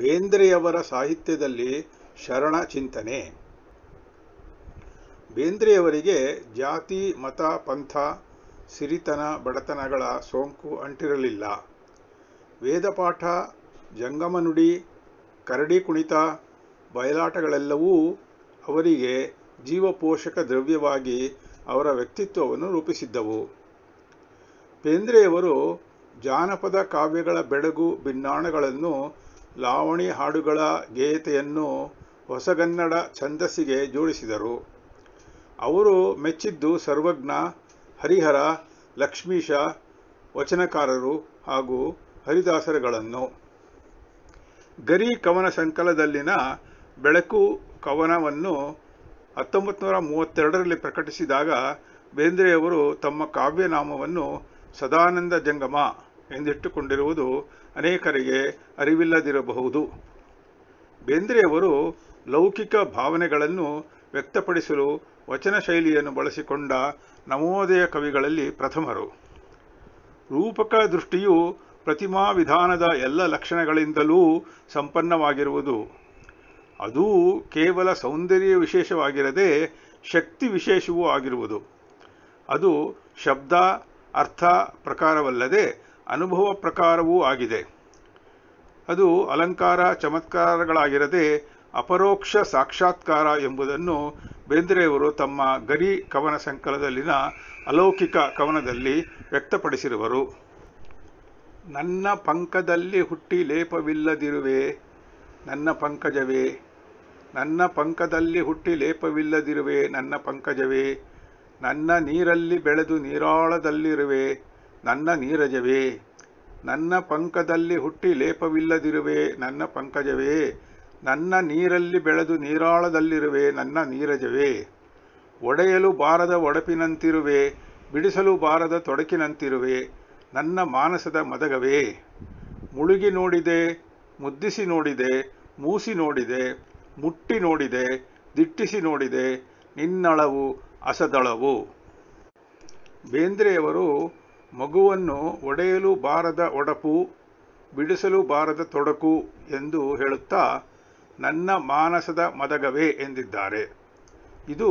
ಬೇಂದ್ರೆಯವರ ಸಾಹಿತ್ಯದಲ್ಲಿ ಶರಣ ಚಿಂತನೆ ಬೇಂದ್ರೆಯವರಿಗೆ ಜಾತಿ ಮತ ಪಂಥ ಸಿರಿತನ ಬಡತನಗಳ ಸೋಂಕು ಅಂಟಿರಲಿಲ್ಲ ವೇದಪಾಠ ಜಂಗಮನುಡಿ ಕರಡಿ ಕುಣಿತ ಬಯಲಾಟಗಳೆಲ್ಲವೂ ಅವರಿಗೆ ಜೀವಪೋಷಕ ದ್ರವ್ಯವಾಗಿ ಅವರ ವ್ಯಕ್ತಿತ್ವವನ್ನು ರೂಪಿಸಿದ್ದವು ಬೇಂದ್ರೆಯವರು ಜಾನಪದ ಕಾವ್ಯಗಳ ಬೆಡಗು ಭಿನ್ನಾಣಗಳನ್ನು ಲಾವಣಿ ಹಾಡುಗಳ ಗೇಯತೆಯನ್ನು ಹೊಸಗನ್ನಡ ಛಂದಸ್ಸಿಗೆ ಜೋಡಿಸಿದರು ಅವರು ಮೆಚ್ಚಿದ್ದು ಸರ್ವಜ್ಞ ಹರಿಹರ ಲಕ್ಷ್ಮೀಶ ವಚನಕಾರರು ಹಾಗೂ ಹರಿದಾಸರುಗಳನ್ನು ಗರಿ ಕವನ ಸಂಕಲದಲ್ಲಿನ ಬೆಳಕು ಕವನವನ್ನು ಹತ್ತೊಂಬತ್ತು ನೂರ ಮೂವತ್ತೆರಡರಲ್ಲಿ ಪ್ರಕಟಿಸಿದಾಗ ಬೇಂದ್ರೆಯವರು ತಮ್ಮ ಕಾವ್ಯನಾಮವನ್ನು ಸದಾನಂದ ಜಂಗಮ ಎಂದಿಟ್ಟುಕೊಂಡಿರುವುದು ಅನೇಕರಿಗೆ ಅರಿವಿಲ್ಲದಿರಬಹುದು ಬೇಂದ್ರೆಯವರು ಲೌಕಿಕ ಭಾವನೆಗಳನ್ನು ವ್ಯಕ್ತಪಡಿಸಲು ವಚನ ಶೈಲಿಯನ್ನು ಬಳಸಿಕೊಂಡ ನವೋದಯ ಕವಿಗಳಲ್ಲಿ ಪ್ರಥಮರು ರೂಪಕ ದೃಷ್ಟಿಯು ಪ್ರತಿಮಾ ವಿಧಾನದ ಎಲ್ಲ ಲಕ್ಷಣಗಳಿಂದಲೂ ಸಂಪನ್ನವಾಗಿರುವುದು ಅದೂ ಕೇವಲ ಸೌಂದರ್ಯ ವಿಶೇಷವಾಗಿರದೆ ಶಕ್ತಿ ವಿಶೇಷವೂ ಆಗಿರುವುದು ಅದು ಶಬ್ದ ಅರ್ಥ ಪ್ರಕಾರವಲ್ಲದೆ ಅನುಭವ ಪ್ರಕಾರವೂ ಆಗಿದೆ ಅದು ಅಲಂಕಾರ ಚಮತ್ಕಾರಗಳಾಗಿರದೆ ಅಪರೋಕ್ಷ ಸಾಕ್ಷಾತ್ಕಾರ ಎಂಬುದನ್ನು ಬೇಂದ್ರೆಯವರು ತಮ್ಮ ಗರಿ ಕವನ ಸಂಕಲದಲ್ಲಿನ ಅಲೌಕಿಕ ಕವನದಲ್ಲಿ ವ್ಯಕ್ತಪಡಿಸಿರುವರು ನನ್ನ ಪಂಕದಲ್ಲಿ ಹುಟ್ಟಿ ಲೇಪವಿಲ್ಲದಿರುವೆ ನನ್ನ ಪಂಕಜವೇ ನನ್ನ ಪಂಕದಲ್ಲಿ ಹುಟ್ಟಿ ಲೇಪವಿಲ್ಲದಿರುವೆ ನನ್ನ ಪಂಕಜವೇ ನನ್ನ ನೀರಲ್ಲಿ ಬೆಳೆದು ನೀರಾಳದಲ್ಲಿರುವೆ ನನ್ನ ನೀರಜವೇ ನನ್ನ ಪಂಕದಲ್ಲಿ ಹುಟ್ಟಿ ಲೇಪವಿಲ್ಲದಿರುವೆ ನನ್ನ ಪಂಕಜವೇ ನನ್ನ ನೀರಲ್ಲಿ ಬೆಳೆದು ನೀರಾಳದಲ್ಲಿರುವೆ ನನ್ನ ನೀರಜವೇ ಒಡೆಯಲು ಬಾರದ ಒಡಪಿನಂತಿರುವೆ ಬಿಡಿಸಲು ಬಾರದ ತೊಡಕಿನಂತಿರುವೆ ನನ್ನ ಮಾನಸದ ಮದಗವೇ ಮುಳುಗಿ ನೋಡಿದೆ ಮುದ್ದಿಸಿ ನೋಡಿದೆ ಮೂಸಿ ನೋಡಿದೆ ಮುಟ್ಟಿ ನೋಡಿದೆ ದಿಟ್ಟಿಸಿ ನೋಡಿದೆ ನಿನ್ನಳವು ಅಸದಳವು ಬೇಂದ್ರೆಯವರು ಮಗುವನ್ನು ಒಡೆಯಲು ಬಾರದ ಒಡಪು ಬಿಡಿಸಲು ಬಾರದ ತೊಡಕು ಎಂದು ಹೇಳುತ್ತಾ ನನ್ನ ಮಾನಸದ ಮದಗವೇ ಎಂದಿದ್ದಾರೆ ಇದು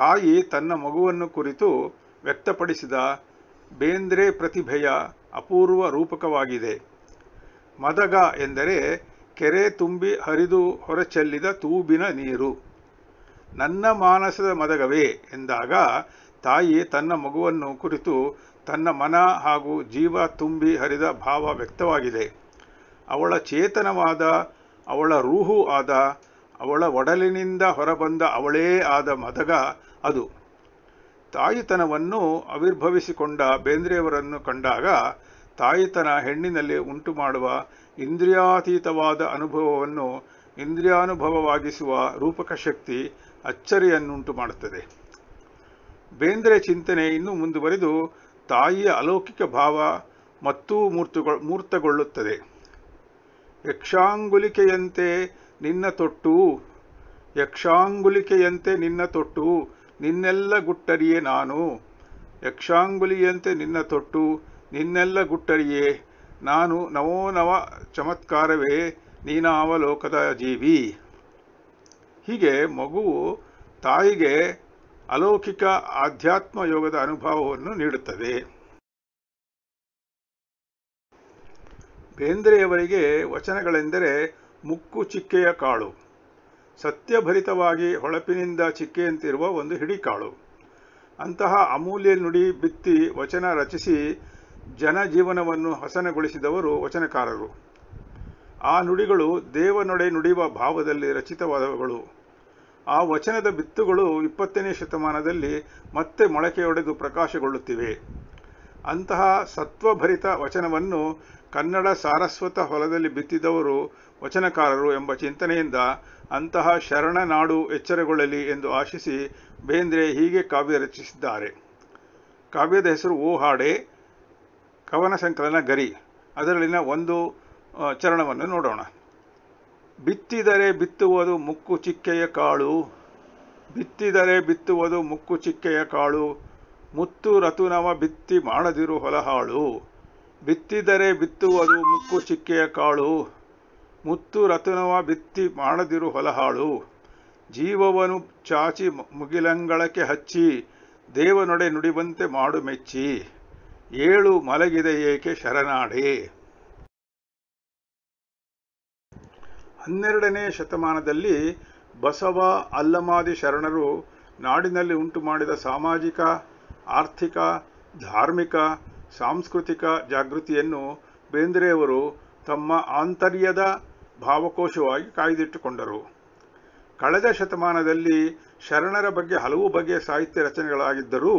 ತಾಯಿ ತನ್ನ ಮಗುವನ್ನು ಕುರಿತು ವ್ಯಕ್ತಪಡಿಸಿದ ಬೇಂದ್ರೆ ಪ್ರತಿಭೆಯ ಅಪೂರ್ವ ರೂಪಕವಾಗಿದೆ ಮದಗ ಎಂದರೆ ಕೆರೆ ತುಂಬಿ ಹರಿದು ಹೊರಚೆಲ್ಲಿದ ತೂಬಿನ ನೀರು ನನ್ನ ಮಾನಸದ ಮದಗವೇ ಎಂದಾಗ ತಾಯಿ ತನ್ನ ಮಗುವನ್ನು ಕುರಿತು ತನ್ನ ಮನ ಹಾಗೂ ಜೀವ ತುಂಬಿ ಹರಿದ ಭಾವ ವ್ಯಕ್ತವಾಗಿದೆ ಅವಳ ಚೇತನವಾದ ಅವಳ ರೂಹು ಆದ ಅವಳ ಒಡಲಿನಿಂದ ಹೊರಬಂದ ಅವಳೇ ಆದ ಮದಗ ಅದು ತಾಯಿತನವನ್ನು ಆವಿರ್ಭವಿಸಿಕೊಂಡ ಬೇಂದ್ರೆಯವರನ್ನು ಕಂಡಾಗ ತಾಯಿತನ ಹೆಣ್ಣಿನಲ್ಲಿ ಉಂಟು ಮಾಡುವ ಇಂದ್ರಿಯಾತೀತವಾದ ಅನುಭವವನ್ನು ಇಂದ್ರಿಯಾನುಭವವಾಗಿಸುವ ರೂಪಕ ಶಕ್ತಿ ಅಚ್ಚರಿಯನ್ನುಂಟು ಮಾಡುತ್ತದೆ ಬೇಂದ್ರೆ ಚಿಂತನೆ ಇನ್ನೂ ಮುಂದುವರೆದು ತಾಯಿಯ ಅಲೌಕಿಕ ಭಾವ ಮತ್ತೂ ಮೂರ್ತುಗೊಳ್ ಮೂರ್ತಗೊಳ್ಳುತ್ತದೆ ಯಕ್ಷಾಂಗುಲಿಕೆಯಂತೆ ನಿನ್ನ ತೊಟ್ಟು ಯಕ್ಷಾಂಗುಲಿಕೆಯಂತೆ ನಿನ್ನ ತೊಟ್ಟು ನಿನ್ನೆಲ್ಲ ಗುಟ್ಟರಿಯೇ ನಾನು ಯಕ್ಷಾಂಗುಲಿಯಂತೆ ನಿನ್ನ ತೊಟ್ಟು ನಿನ್ನೆಲ್ಲ ಗುಟ್ಟರಿಯೇ ನಾನು ನವೋ ನವ ಚಮತ್ಕಾರವೇ ನೀನಾವಲೋಕದ ಜೀವಿ ಹೀಗೆ ಮಗುವು ತಾಯಿಗೆ ಅಲೌಕಿಕ ಆಧ್ಯಾತ್ಮ ಯೋಗದ ಅನುಭವವನ್ನು ನೀಡುತ್ತದೆ ಬೇಂದ್ರೆಯವರಿಗೆ ವಚನಗಳೆಂದರೆ ಮುಕ್ಕು ಚಿಕ್ಕೆಯ ಕಾಳು ಸತ್ಯಭರಿತವಾಗಿ ಹೊಳಪಿನಿಂದ ಚಿಕ್ಕೆಯಂತಿರುವ ಒಂದು ಹಿಡಿಕಾಳು ಅಂತಹ ಅಮೂಲ್ಯ ನುಡಿ ಬಿತ್ತಿ ವಚನ ರಚಿಸಿ ಜನಜೀವನವನ್ನು ಹಸನಗೊಳಿಸಿದವರು ವಚನಕಾರರು ಆ ನುಡಿಗಳು ದೇವನೊಡೆ ನುಡಿಯುವ ಭಾವದಲ್ಲಿ ರಚಿತವಾದವುಗಳು ಆ ವಚನದ ಬಿತ್ತುಗಳು ಇಪ್ಪತ್ತನೇ ಶತಮಾನದಲ್ಲಿ ಮತ್ತೆ ಮೊಳಕೆಯೊಡೆದು ಪ್ರಕಾಶಗೊಳ್ಳುತ್ತಿವೆ ಅಂತಹ ಸತ್ವಭರಿತ ವಚನವನ್ನು ಕನ್ನಡ ಸಾರಸ್ವತ ಹೊಲದಲ್ಲಿ ಬಿತ್ತಿದವರು ವಚನಕಾರರು ಎಂಬ ಚಿಂತನೆಯಿಂದ ಅಂತಹ ನಾಡು ಎಚ್ಚರಗೊಳ್ಳಲಿ ಎಂದು ಆಶಿಸಿ ಬೇಂದ್ರೆ ಹೀಗೆ ಕಾವ್ಯ ರಚಿಸಿದ್ದಾರೆ ಕಾವ್ಯದ ಹೆಸರು ಓ ಹಾಡೆ ಕವನ ಸಂಕಲನ ಗರಿ ಅದರಲ್ಲಿನ ಒಂದು ಚರಣವನ್ನು ನೋಡೋಣ ಬಿತ್ತಿದರೆ ಬಿತ್ತುವುದು ಮುಕ್ಕು ಚಿಕ್ಕೆಯ ಕಾಳು ಬಿತ್ತಿದರೆ ಬಿತ್ತುವುದು ಮುಕ್ಕು ಚಿಕ್ಕೆಯ ಕಾಳು ಮುತ್ತು ರತುನವ ಬಿತ್ತಿ ಮಾಡದಿರು ಹೊಲಹಾಳು ಬಿತ್ತಿದರೆ ಬಿತ್ತುವುದು ಮುಕ್ಕು ಚಿಕ್ಕೆಯ ಕಾಳು ಮುತ್ತು ರತುನವ ಬಿತ್ತಿ ಮಾಡದಿರು ಹೊಲಹಾಳು ಜೀವವನು ಚಾಚಿ ಮುಗಿಲಂಗಳಕ್ಕೆ ಹಚ್ಚಿ ದೇವನೊಡೆ ನುಡಿವಂತೆ ಮಾಡು ಮೆಚ್ಚಿ ಏಳು ಮಲಗಿದೆ ಏಕೆ ಶರಣಾಡೆ ಹನ್ನೆರಡನೇ ಶತಮಾನದಲ್ಲಿ ಬಸವ ಅಲ್ಲಮಾದಿ ಶರಣರು ನಾಡಿನಲ್ಲಿ ಉಂಟು ಮಾಡಿದ ಸಾಮಾಜಿಕ ಆರ್ಥಿಕ ಧಾರ್ಮಿಕ ಸಾಂಸ್ಕೃತಿಕ ಜಾಗೃತಿಯನ್ನು ಬೇಂದ್ರೆಯವರು ತಮ್ಮ ಆಂತರ್ಯದ ಭಾವಕೋಶವಾಗಿ ಕಾಯ್ದಿಟ್ಟುಕೊಂಡರು ಕಳೆದ ಶತಮಾನದಲ್ಲಿ ಶರಣರ ಬಗ್ಗೆ ಹಲವು ಬಗೆಯ ಸಾಹಿತ್ಯ ರಚನೆಗಳಾಗಿದ್ದರೂ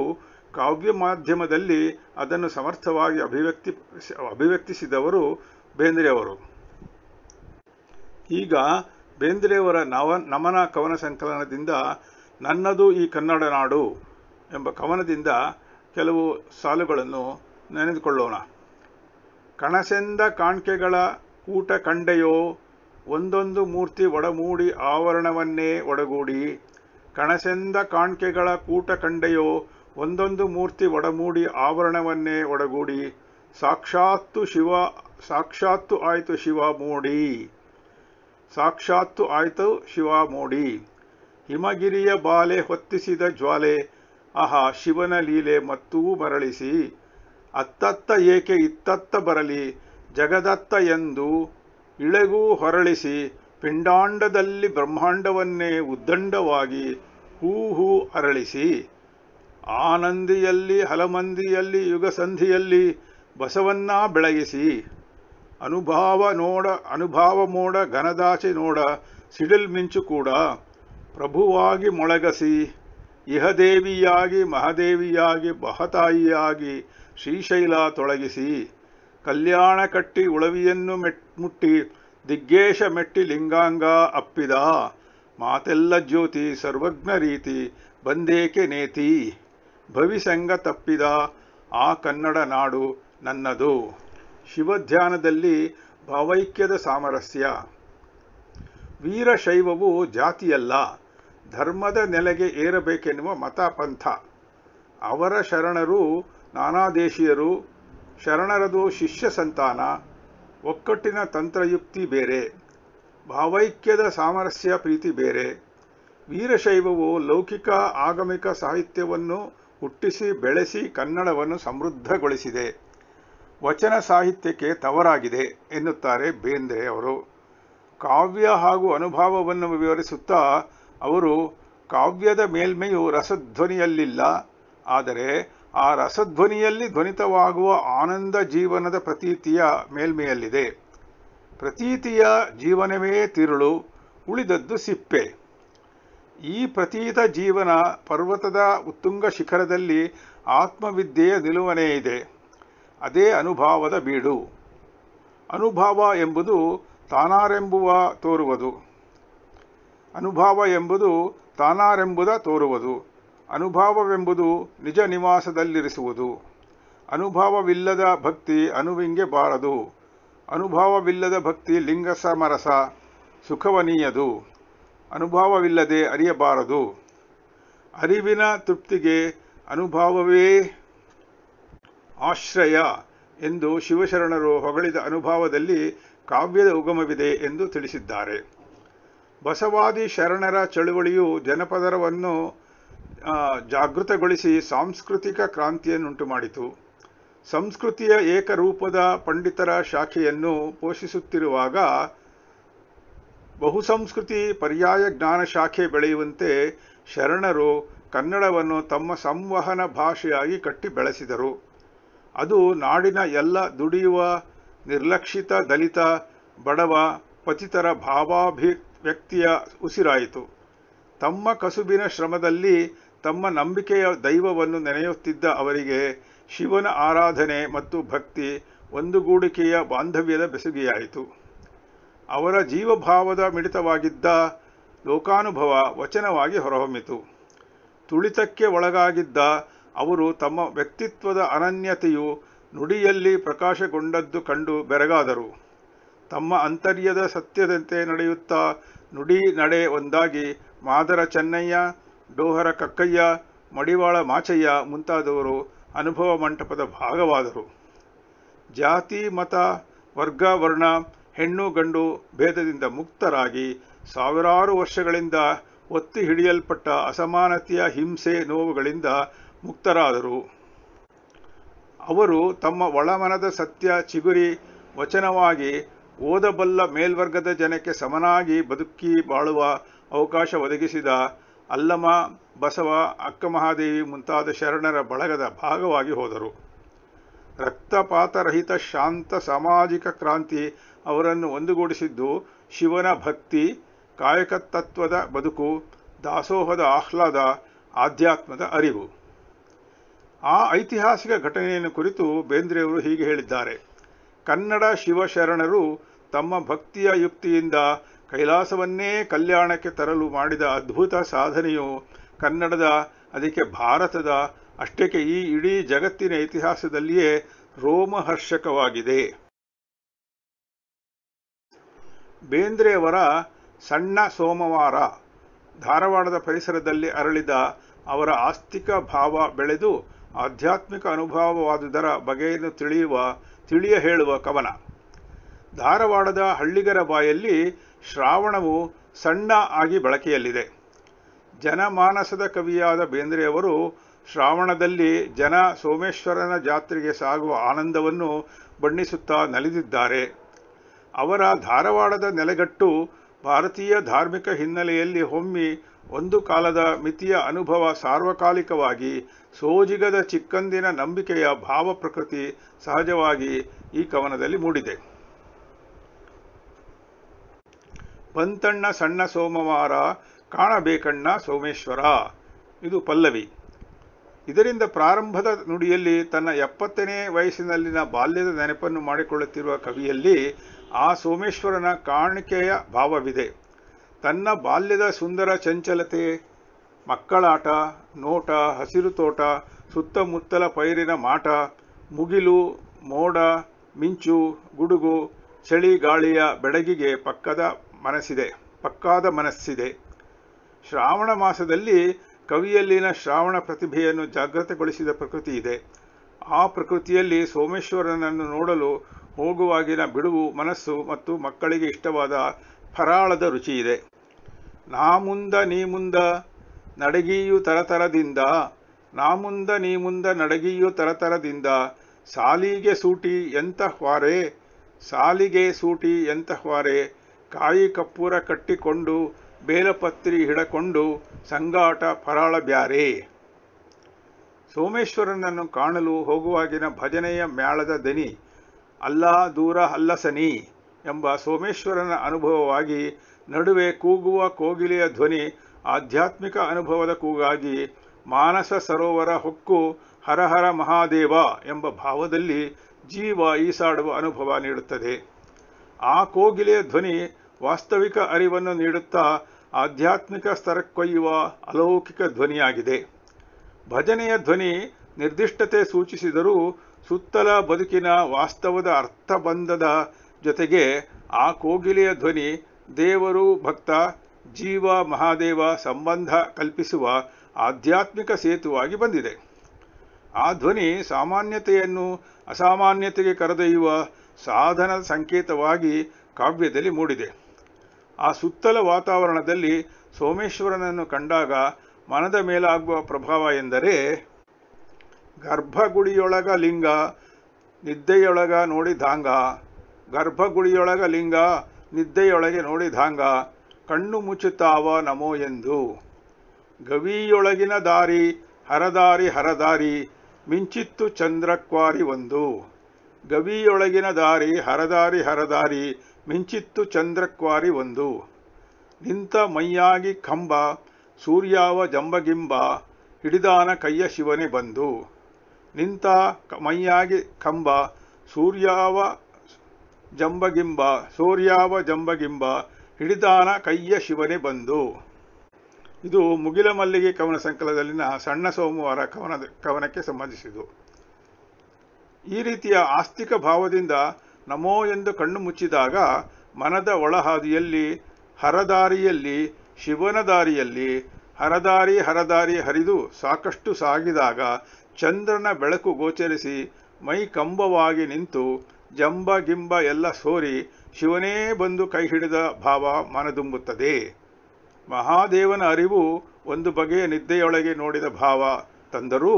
ಕಾವ್ಯ ಮಾಧ್ಯಮದಲ್ಲಿ ಅದನ್ನು ಸಮರ್ಥವಾಗಿ ಅಭಿವ್ಯಕ್ತಿ ಅಭಿವ್ಯಕ್ತಿಸಿದವರು ಬೇಂದ್ರೆಯವರು ಈಗ ಬೇಂದ್ರೆಯವರ ನವ ನಮನ ಕವನ ಸಂಕಲನದಿಂದ ನನ್ನದು ಈ ಕನ್ನಡ ನಾಡು ಎಂಬ ಕವನದಿಂದ ಕೆಲವು ಸಾಲುಗಳನ್ನು ನೆನೆದುಕೊಳ್ಳೋಣ ಕಣಸೆಂದ ಕಾಣ್ಕೆಗಳ ಕೂಟ ಕಂಡೆಯೋ ಒಂದೊಂದು ಮೂರ್ತಿ ಒಡಮೂಡಿ ಆವರಣವನ್ನೇ ಒಡಗೂಡಿ ಕಣಸೆಂದ ಕಾಣ್ಕೆಗಳ ಕೂಟ ಕಂಡೆಯೋ ಒಂದೊಂದು ಮೂರ್ತಿ ಒಡಮೂಡಿ ಆವರಣವನ್ನೇ ಒಡಗೂಡಿ ಸಾಕ್ಷಾತ್ತು ಶಿವ ಸಾಕ್ಷಾತ್ತು ಆಯಿತು ಶಿವ ಮೂಡಿ ಸಾಕ್ಷಾತ್ತು ಆಯ್ತು ಶಿವ ಮೋಡಿ ಹಿಮಗಿರಿಯ ಬಾಲೆ ಹೊತ್ತಿಸಿದ ಜ್ವಾಲೆ ಆಹಾ ಶಿವನ ಲೀಲೆ ಮತ್ತೂ ಮರಳಿಸಿ ಅತ್ತತ್ತ ಏಕೆ ಇತ್ತತ್ತ ಬರಲಿ ಜಗದತ್ತ ಎಂದು ಇಳೆಗೂ ಹೊರಳಿಸಿ ಪಿಂಡಾಂಡದಲ್ಲಿ ಬ್ರಹ್ಮಾಂಡವನ್ನೇ ಉದ್ದಂಡವಾಗಿ ಹೂ ಹೂ ಅರಳಿಸಿ ಆನಂದಿಯಲ್ಲಿ ಹಲಮಂದಿಯಲ್ಲಿ ಯುಗಸಂಧಿಯಲ್ಲಿ ಬಸವನ್ನ ಬೆಳಗಿಸಿ ಅನುಭಾವ ನೋಡ ಅನುಭಾವ ಮೋಡ ಘನದಾಸೆ ನೋಡ ಸಿಡಿಲ್ ಮಿಂಚು ಕೂಡ ಪ್ರಭುವಾಗಿ ಮೊಳಗಸಿ ಇಹದೇವಿಯಾಗಿ ಮಹಾದೇವಿಯಾಗಿ ಮಹತಾಯಿಯಾಗಿ ಶ್ರೀಶೈಲ ತೊಳಗಿಸಿ ಕಲ್ಯಾಣ ಕಟ್ಟಿ ಉಳವಿಯನ್ನು ಮೆಟ್ ಮುಟ್ಟಿ ದಿಗ್ಗೇಶ ಮೆಟ್ಟಿ ಲಿಂಗಾಂಗ ಅಪ್ಪಿದ ಮಾತೆಲ್ಲ ಜ್ಯೋತಿ ಸರ್ವಜ್ಞ ರೀತಿ ಬಂದೇಕೆ ನೇತಿ ಭವಿಸಂಗ ತಪ್ಪಿದ ಆ ಕನ್ನಡ ನಾಡು ನನ್ನದು ಶಿವಧ್ಯಾನದಲ್ಲಿ ಭಾವೈಕ್ಯದ ಸಾಮರಸ್ಯ ವೀರಶೈವವು ಜಾತಿಯಲ್ಲ ಧರ್ಮದ ನೆಲೆಗೆ ಏರಬೇಕೆನ್ನುವ ಮತ ಪಂಥ ಅವರ ಶರಣರು ನಾನಾದೇಶೀಯರು ಶರಣರದು ಶಿಷ್ಯ ಸಂತಾನ ಒಕ್ಕಟ್ಟಿನ ತಂತ್ರಯುಕ್ತಿ ಬೇರೆ ಭಾವೈಕ್ಯದ ಸಾಮರಸ್ಯ ಪ್ರೀತಿ ಬೇರೆ ವೀರಶೈವವು ಲೌಕಿಕ ಆಗಮಿಕ ಸಾಹಿತ್ಯವನ್ನು ಹುಟ್ಟಿಸಿ ಬೆಳೆಸಿ ಕನ್ನಡವನ್ನು ಸಮೃದ್ಧಗೊಳಿಸಿದೆ ವಚನ ಸಾಹಿತ್ಯಕ್ಕೆ ತವರಾಗಿದೆ ಎನ್ನುತ್ತಾರೆ ಬೇಂದ್ರೆ ಅವರು ಕಾವ್ಯ ಹಾಗೂ ಅನುಭವವನ್ನು ವಿವರಿಸುತ್ತಾ ಅವರು ಕಾವ್ಯದ ಮೇಲ್ಮೆಯು ರಸಧ್ವನಿಯಲ್ಲಿಲ್ಲ ಆದರೆ ಆ ರಸಧ್ವನಿಯಲ್ಲಿ ಧ್ವನಿತವಾಗುವ ಆನಂದ ಜೀವನದ ಪ್ರತೀತಿಯ ಮೇಲ್ಮೆಯಲ್ಲಿದೆ ಪ್ರತೀತಿಯ ಜೀವನವೇ ತಿರುಳು ಉಳಿದದ್ದು ಸಿಪ್ಪೆ ಈ ಪ್ರತೀತ ಜೀವನ ಪರ್ವತದ ಉತ್ತುಂಗ ಶಿಖರದಲ್ಲಿ ಆತ್ಮವಿದ್ಯೆಯ ನಿಲುವನೆಯಿದೆ ಇದೆ ಅದೇ ಅನುಭಾವದ ಬೀಡು ಅನುಭಾವ ಎಂಬುದು ತಾನಾರೆಂಬುವ ತೋರುವುದು ಅನುಭಾವ ಎಂಬುದು ತಾನಾರೆಂಬುದ ತೋರುವುದು ಅನುಭಾವವೆಂಬುದು ನಿಜ ನಿವಾಸದಲ್ಲಿರಿಸುವುದು ಅನುಭಾವವಿಲ್ಲದ ಭಕ್ತಿ ಅನುವಿಂಗೆ ಬಾರದು ಅನುಭಾವವಿಲ್ಲದ ಭಕ್ತಿ ಲಿಂಗ ಸಮರಸ ಸುಖವನೀಯದು ಅನುಭಾವವಿಲ್ಲದೆ ಅರಿಯಬಾರದು ಅರಿವಿನ ತೃಪ್ತಿಗೆ ಅನುಭಾವವೇ ಆಶ್ರಯ ಎಂದು ಶಿವಶರಣರು ಹೊಗಳಿದ ಅನುಭಾವದಲ್ಲಿ ಕಾವ್ಯದ ಉಗಮವಿದೆ ಎಂದು ತಿಳಿಸಿದ್ದಾರೆ ಬಸವಾದಿ ಶರಣರ ಚಳುವಳಿಯು ಜನಪದರವನ್ನು ಜಾಗೃತಗೊಳಿಸಿ ಸಾಂಸ್ಕೃತಿಕ ಕ್ರಾಂತಿಯನ್ನುಂಟು ಮಾಡಿತು ಸಂಸ್ಕೃತಿಯ ಏಕರೂಪದ ಪಂಡಿತರ ಶಾಖೆಯನ್ನು ಪೋಷಿಸುತ್ತಿರುವಾಗ ಬಹುಸಂಸ್ಕೃತಿ ಪರ್ಯಾಯ ಜ್ಞಾನ ಶಾಖೆ ಬೆಳೆಯುವಂತೆ ಶರಣರು ಕನ್ನಡವನ್ನು ತಮ್ಮ ಸಂವಹನ ಭಾಷೆಯಾಗಿ ಕಟ್ಟಿ ಬೆಳೆಸಿದರು ಅದು ನಾಡಿನ ಎಲ್ಲ ದುಡಿಯುವ ನಿರ್ಲಕ್ಷಿತ ದಲಿತ ಬಡವ ಪತಿತರ ಭಾವಾಭಿವ್ಯಕ್ತಿಯ ಉಸಿರಾಯಿತು ತಮ್ಮ ಕಸುಬಿನ ಶ್ರಮದಲ್ಲಿ ತಮ್ಮ ನಂಬಿಕೆಯ ದೈವವನ್ನು ನೆನೆಯುತ್ತಿದ್ದ ಅವರಿಗೆ ಶಿವನ ಆರಾಧನೆ ಮತ್ತು ಭಕ್ತಿ ಒಂದುಗೂಡಿಕೆಯ ಬಾಂಧವ್ಯದ ಬೆಸುಗೆಯಾಯಿತು ಅವರ ಜೀವಭಾವದ ಮಿಡಿತವಾಗಿದ್ದ ಲೋಕಾನುಭವ ವಚನವಾಗಿ ಹೊರಹೊಮ್ಮಿತು ತುಳಿತಕ್ಕೆ ಒಳಗಾಗಿದ್ದ ಅವರು ತಮ್ಮ ವ್ಯಕ್ತಿತ್ವದ ಅನನ್ಯತೆಯು ನುಡಿಯಲ್ಲಿ ಪ್ರಕಾಶಗೊಂಡದ್ದು ಕಂಡು ಬೆರಗಾದರು ತಮ್ಮ ಅಂತರ್ಯದ ಸತ್ಯದಂತೆ ನಡೆಯುತ್ತಾ ನುಡಿ ನಡೆ ಒಂದಾಗಿ ಮಾದರ ಚೆನ್ನಯ್ಯ ಡೋಹರ ಕಕ್ಕಯ್ಯ ಮಡಿವಾಳ ಮಾಚಯ್ಯ ಮುಂತಾದವರು ಅನುಭವ ಮಂಟಪದ ಭಾಗವಾದರು ಜಾತಿ ಮತ ವರ್ಗ ವರ್ಣ ಹೆಣ್ಣು ಗಂಡು ಭೇದದಿಂದ ಮುಕ್ತರಾಗಿ ಸಾವಿರಾರು ವರ್ಷಗಳಿಂದ ಒತ್ತಿ ಹಿಡಿಯಲ್ಪಟ್ಟ ಅಸಮಾನತೆಯ ಹಿಂಸೆ ನೋವುಗಳಿಂದ ಮುಕ್ತರಾದರು ಅವರು ತಮ್ಮ ಒಳಮನದ ಸತ್ಯ ಚಿಗುರಿ ವಚನವಾಗಿ ಓದಬಲ್ಲ ಮೇಲ್ವರ್ಗದ ಜನಕ್ಕೆ ಸಮನಾಗಿ ಬದುಕಿ ಬಾಳುವ ಅವಕಾಶ ಒದಗಿಸಿದ ಅಲ್ಲಮ ಬಸವ ಅಕ್ಕಮಹಾದೇವಿ ಮುಂತಾದ ಶರಣರ ಬಳಗದ ಭಾಗವಾಗಿ ಹೋದರು ರಕ್ತಪಾತರಹಿತ ಶಾಂತ ಸಾಮಾಜಿಕ ಕ್ರಾಂತಿ ಅವರನ್ನು ಒಂದುಗೂಡಿಸಿದ್ದು ಶಿವನ ಭಕ್ತಿ ಕಾಯಕತತ್ವದ ಬದುಕು ದಾಸೋಹದ ಆಹ್ಲಾದ ಆಧ್ಯಾತ್ಮದ ಅರಿವು ಆ ಐತಿಹಾಸಿಕ ಘಟನೆಯನ್ನು ಕುರಿತು ಬೇಂದ್ರೆಯವರು ಹೀಗೆ ಹೇಳಿದ್ದಾರೆ ಕನ್ನಡ ಶಿವಶರಣರು ತಮ್ಮ ಭಕ್ತಿಯ ಯುಕ್ತಿಯಿಂದ ಕೈಲಾಸವನ್ನೇ ಕಲ್ಯಾಣಕ್ಕೆ ತರಲು ಮಾಡಿದ ಅದ್ಭುತ ಸಾಧನೆಯು ಕನ್ನಡದ ಅದಕ್ಕೆ ಭಾರತದ ಅಷ್ಟಕ್ಕೆ ಈ ಇಡೀ ಜಗತ್ತಿನ ಇತಿಹಾಸದಲ್ಲಿಯೇ ರೋಮಹರ್ಷಕವಾಗಿದೆ ಬೇಂದ್ರೆಯವರ ಸಣ್ಣ ಸೋಮವಾರ ಧಾರವಾಡದ ಪರಿಸರದಲ್ಲಿ ಅರಳಿದ ಅವರ ಆಸ್ತಿಕ ಭಾವ ಬೆಳೆದು ಆಧ್ಯಾತ್ಮಿಕ ಅನುಭವವಾದುದರ ಬಗೆಯನ್ನು ತಿಳಿಯುವ ತಿಳಿಯ ಹೇಳುವ ಕವನ ಧಾರವಾಡದ ಹಳ್ಳಿಗರ ಬಾಯಲ್ಲಿ ಶ್ರಾವಣವು ಸಣ್ಣ ಆಗಿ ಬಳಕೆಯಲ್ಲಿದೆ ಜನಮಾನಸದ ಕವಿಯಾದ ಬೇಂದ್ರೆಯವರು ಶ್ರಾವಣದಲ್ಲಿ ಜನ ಸೋಮೇಶ್ವರನ ಜಾತ್ರೆಗೆ ಸಾಗುವ ಆನಂದವನ್ನು ಬಣ್ಣಿಸುತ್ತಾ ನಲಿದಿದ್ದಾರೆ ಅವರ ಧಾರವಾಡದ ನೆಲೆಗಟ್ಟು ಭಾರತೀಯ ಧಾರ್ಮಿಕ ಹಿನ್ನೆಲೆಯಲ್ಲಿ ಹೊಮ್ಮಿ ಒಂದು ಕಾಲದ ಮಿತಿಯ ಅನುಭವ ಸಾರ್ವಕಾಲಿಕವಾಗಿ ಸೋಜಿಗದ ಚಿಕ್ಕಂದಿನ ನಂಬಿಕೆಯ ಭಾವ ಪ್ರಕೃತಿ ಸಹಜವಾಗಿ ಈ ಕವನದಲ್ಲಿ ಮೂಡಿದೆ ಪಂತಣ್ಣ ಸಣ್ಣ ಸೋಮವಾರ ಕಾಣಬೇಕಣ್ಣ ಸೋಮೇಶ್ವರ ಇದು ಪಲ್ಲವಿ ಇದರಿಂದ ಪ್ರಾರಂಭದ ನುಡಿಯಲ್ಲಿ ತನ್ನ ಎಪ್ಪತ್ತನೇ ವಯಸ್ಸಿನಲ್ಲಿನ ಬಾಲ್ಯದ ನೆನಪನ್ನು ಮಾಡಿಕೊಳ್ಳುತ್ತಿರುವ ಕವಿಯಲ್ಲಿ ಆ ಸೋಮೇಶ್ವರನ ಕಾಣಿಕೆಯ ಭಾವವಿದೆ ತನ್ನ ಬಾಲ್ಯದ ಸುಂದರ ಚಂಚಲತೆ ಮಕ್ಕಳಾಟ ನೋಟ ಹಸಿರು ತೋಟ ಸುತ್ತಮುತ್ತಲ ಪೈರಿನ ಮಾಟ ಮುಗಿಲು ಮೋಡ ಮಿಂಚು ಗುಡುಗು ಚಳಿಗಾಳಿಯ ಬೆಡಗಿಗೆ ಪಕ್ಕದ ಮನಸ್ಸಿದೆ ಪಕ್ಕಾದ ಮನಸ್ಸಿದೆ ಶ್ರಾವಣ ಮಾಸದಲ್ಲಿ ಕವಿಯಲ್ಲಿನ ಶ್ರಾವಣ ಪ್ರತಿಭೆಯನ್ನು ಜಾಗೃತಗೊಳಿಸಿದ ಪ್ರಕೃತಿ ಇದೆ ಆ ಪ್ರಕೃತಿಯಲ್ಲಿ ಸೋಮೇಶ್ವರನನ್ನು ನೋಡಲು ಹೋಗುವಾಗಿನ ಬಿಡುವು ಮನಸ್ಸು ಮತ್ತು ಮಕ್ಕಳಿಗೆ ಇಷ್ಟವಾದ ಫರಾಳದ ರುಚಿಯಿದೆ ನಾ ಮುಂದ ನೀ ಮುಂದ ನಡಗಿಯು ತರತರದಿಂದ ನಾ ಮುಂದ ನೀ ಮುಂದ ನಡಗಿಯು ತರತರದಿಂದ ಸಾಲಿಗೆ ಸೂಟಿ ಎಂತ ಹ್ವಾರೆ ಸಾಲಿಗೆ ಸೂಟಿ ಎಂತ ಕಾಯಿ ಕಪ್ಪೂರ ಕಟ್ಟಿಕೊಂಡು ಬೇಲಪತ್ರಿ ಹಿಡಕೊಂಡು ಸಂಗಾಟ ಫರಾಳ ಬ್ಯಾರೆ ಸೋಮೇಶ್ವರನನ್ನು ಕಾಣಲು ಹೋಗುವಾಗಿನ ಭಜನೆಯ ಮ್ಯಾಳದ ದನಿ ಅಲ್ಲ ದೂರ ಅಲ್ಲಸನಿ ಎಂಬ ಸೋಮೇಶ್ವರನ ಅನುಭವವಾಗಿ ನಡುವೆ ಕೂಗುವ ಕೋಗಿಲೆಯ ಧ್ವನಿ ಆಧ್ಯಾತ್ಮಿಕ ಅನುಭವದ ಕೂಗಾಗಿ ಮಾನಸ ಸರೋವರ ಹೊಕ್ಕು ಹರಹರ ಮಹಾದೇವ ಎಂಬ ಭಾವದಲ್ಲಿ ಜೀವ ಈಸಾಡುವ ಅನುಭವ ನೀಡುತ್ತದೆ ಆ ಕೋಗಿಲೆಯ ಧ್ವನಿ ವಾಸ್ತವಿಕ ಅರಿವನ್ನು ನೀಡುತ್ತಾ ಆಧ್ಯಾತ್ಮಿಕ ಸ್ತರಕ್ಕೊಯ್ಯುವ ಅಲೌಕಿಕ ಧ್ವನಿಯಾಗಿದೆ ಭಜನೆಯ ಧ್ವನಿ ನಿರ್ದಿಷ್ಟತೆ ಸೂಚಿಸಿದರೂ ಸುತ್ತಲ ಬದುಕಿನ ವಾಸ್ತವದ ಅರ್ಥಬಂಧದ ಜೊತೆಗೆ ಆ ಕೋಗಿಲೆಯ ಧ್ವನಿ ದೇವರು ಭಕ್ತ ಜೀವ ಮಹಾದೇವ ಸಂಬಂಧ ಕಲ್ಪಿಸುವ ಆಧ್ಯಾತ್ಮಿಕ ಸೇತುವಾಗಿ ಬಂದಿದೆ ಆ ಧ್ವನಿ ಸಾಮಾನ್ಯತೆಯನ್ನು ಅಸಾಮಾನ್ಯತೆಗೆ ಕರೆದೊಯ್ಯುವ ಸಾಧನದ ಸಂಕೇತವಾಗಿ ಕಾವ್ಯದಲ್ಲಿ ಮೂಡಿದೆ ಆ ಸುತ್ತಲ ವಾತಾವರಣದಲ್ಲಿ ಸೋಮೇಶ್ವರನನ್ನು ಕಂಡಾಗ ಮನದ ಮೇಲಾಗುವ ಪ್ರಭಾವ ಎಂದರೆ ಗರ್ಭಗುಡಿಯೊಳಗ ಲಿಂಗ ನಿದ್ದೆಯೊಳಗ ನೋಡಿ ಧಾಂಗ ಗರ್ಭಗುಡಿಯೊಳಗ ಲಿಂಗ ನಿದ್ದೆಯೊಳಗೆ ನೋಡಿದಾಂಗ ಕಣ್ಣು ಮುಚ್ಚುತ್ತಾವ ನಮೋ ಎಂದು ಗವಿಯೊಳಗಿನ ದಾರಿ ಹರದಾರಿ ಹರದಾರಿ ಮಿಂಚಿತ್ತು ಚಂದ್ರಕ್ವಾರಿ ಒಂದು ಗವಿಯೊಳಗಿನ ದಾರಿ ಹರದಾರಿ ಹರದಾರಿ ಮಿಂಚಿತ್ತು ಚಂದ್ರಕ್ವಾರಿ ಒಂದು ನಿಂತ ಮೈಯಾಗಿ ಕಂಬ ಸೂರ್ಯಾವ ಜಂಬಗಿಂಬ ಹಿಡಿದಾನ ಕೈಯ ಶಿವನೇ ಬಂದು ನಿಂತ ಮೈಯಾಗಿ ಕಂಬ ಸೂರ್ಯಾವ ಜಂಬಗಿಂಬ ಸೂರ್ಯಾವ ಜಂಬಗಿಂಬ ಹಿಡಿದಾನ ಕೈಯ ಶಿವನೇ ಬಂದು ಇದು ಮುಗಿಲ ಮಲ್ಲಿಗೆ ಕವನ ಸಂಕಲದಲ್ಲಿನ ಸಣ್ಣ ಸೋಮವಾರ ಕವನದ ಕವನಕ್ಕೆ ಸಂಬಂಧಿಸಿದ್ದು ಈ ರೀತಿಯ ಆಸ್ತಿಕ ಭಾವದಿಂದ ನಮೋ ಎಂದು ಕಣ್ಣು ಮುಚ್ಚಿದಾಗ ಮನದ ಒಳಹಾದಿಯಲ್ಲಿ ಹರದಾರಿಯಲ್ಲಿ ಶಿವನ ದಾರಿಯಲ್ಲಿ ಹರದಾರಿ ಹರದಾರಿ ಹರಿದು ಸಾಕಷ್ಟು ಸಾಗಿದಾಗ ಚಂದ್ರನ ಬೆಳಕು ಗೋಚರಿಸಿ ಮೈ ಕಂಬವಾಗಿ ನಿಂತು ಜಂಬ ಗಿಂಬ ಎಲ್ಲ ಸೋರಿ ಶಿವನೇ ಬಂದು ಕೈ ಹಿಡಿದ ಭಾವ ಮನದುಂಬುತ್ತದೆ ಮಹಾದೇವನ ಅರಿವು ಒಂದು ಬಗೆಯ ನಿದ್ದೆಯೊಳಗೆ ನೋಡಿದ ಭಾವ ತಂದರೂ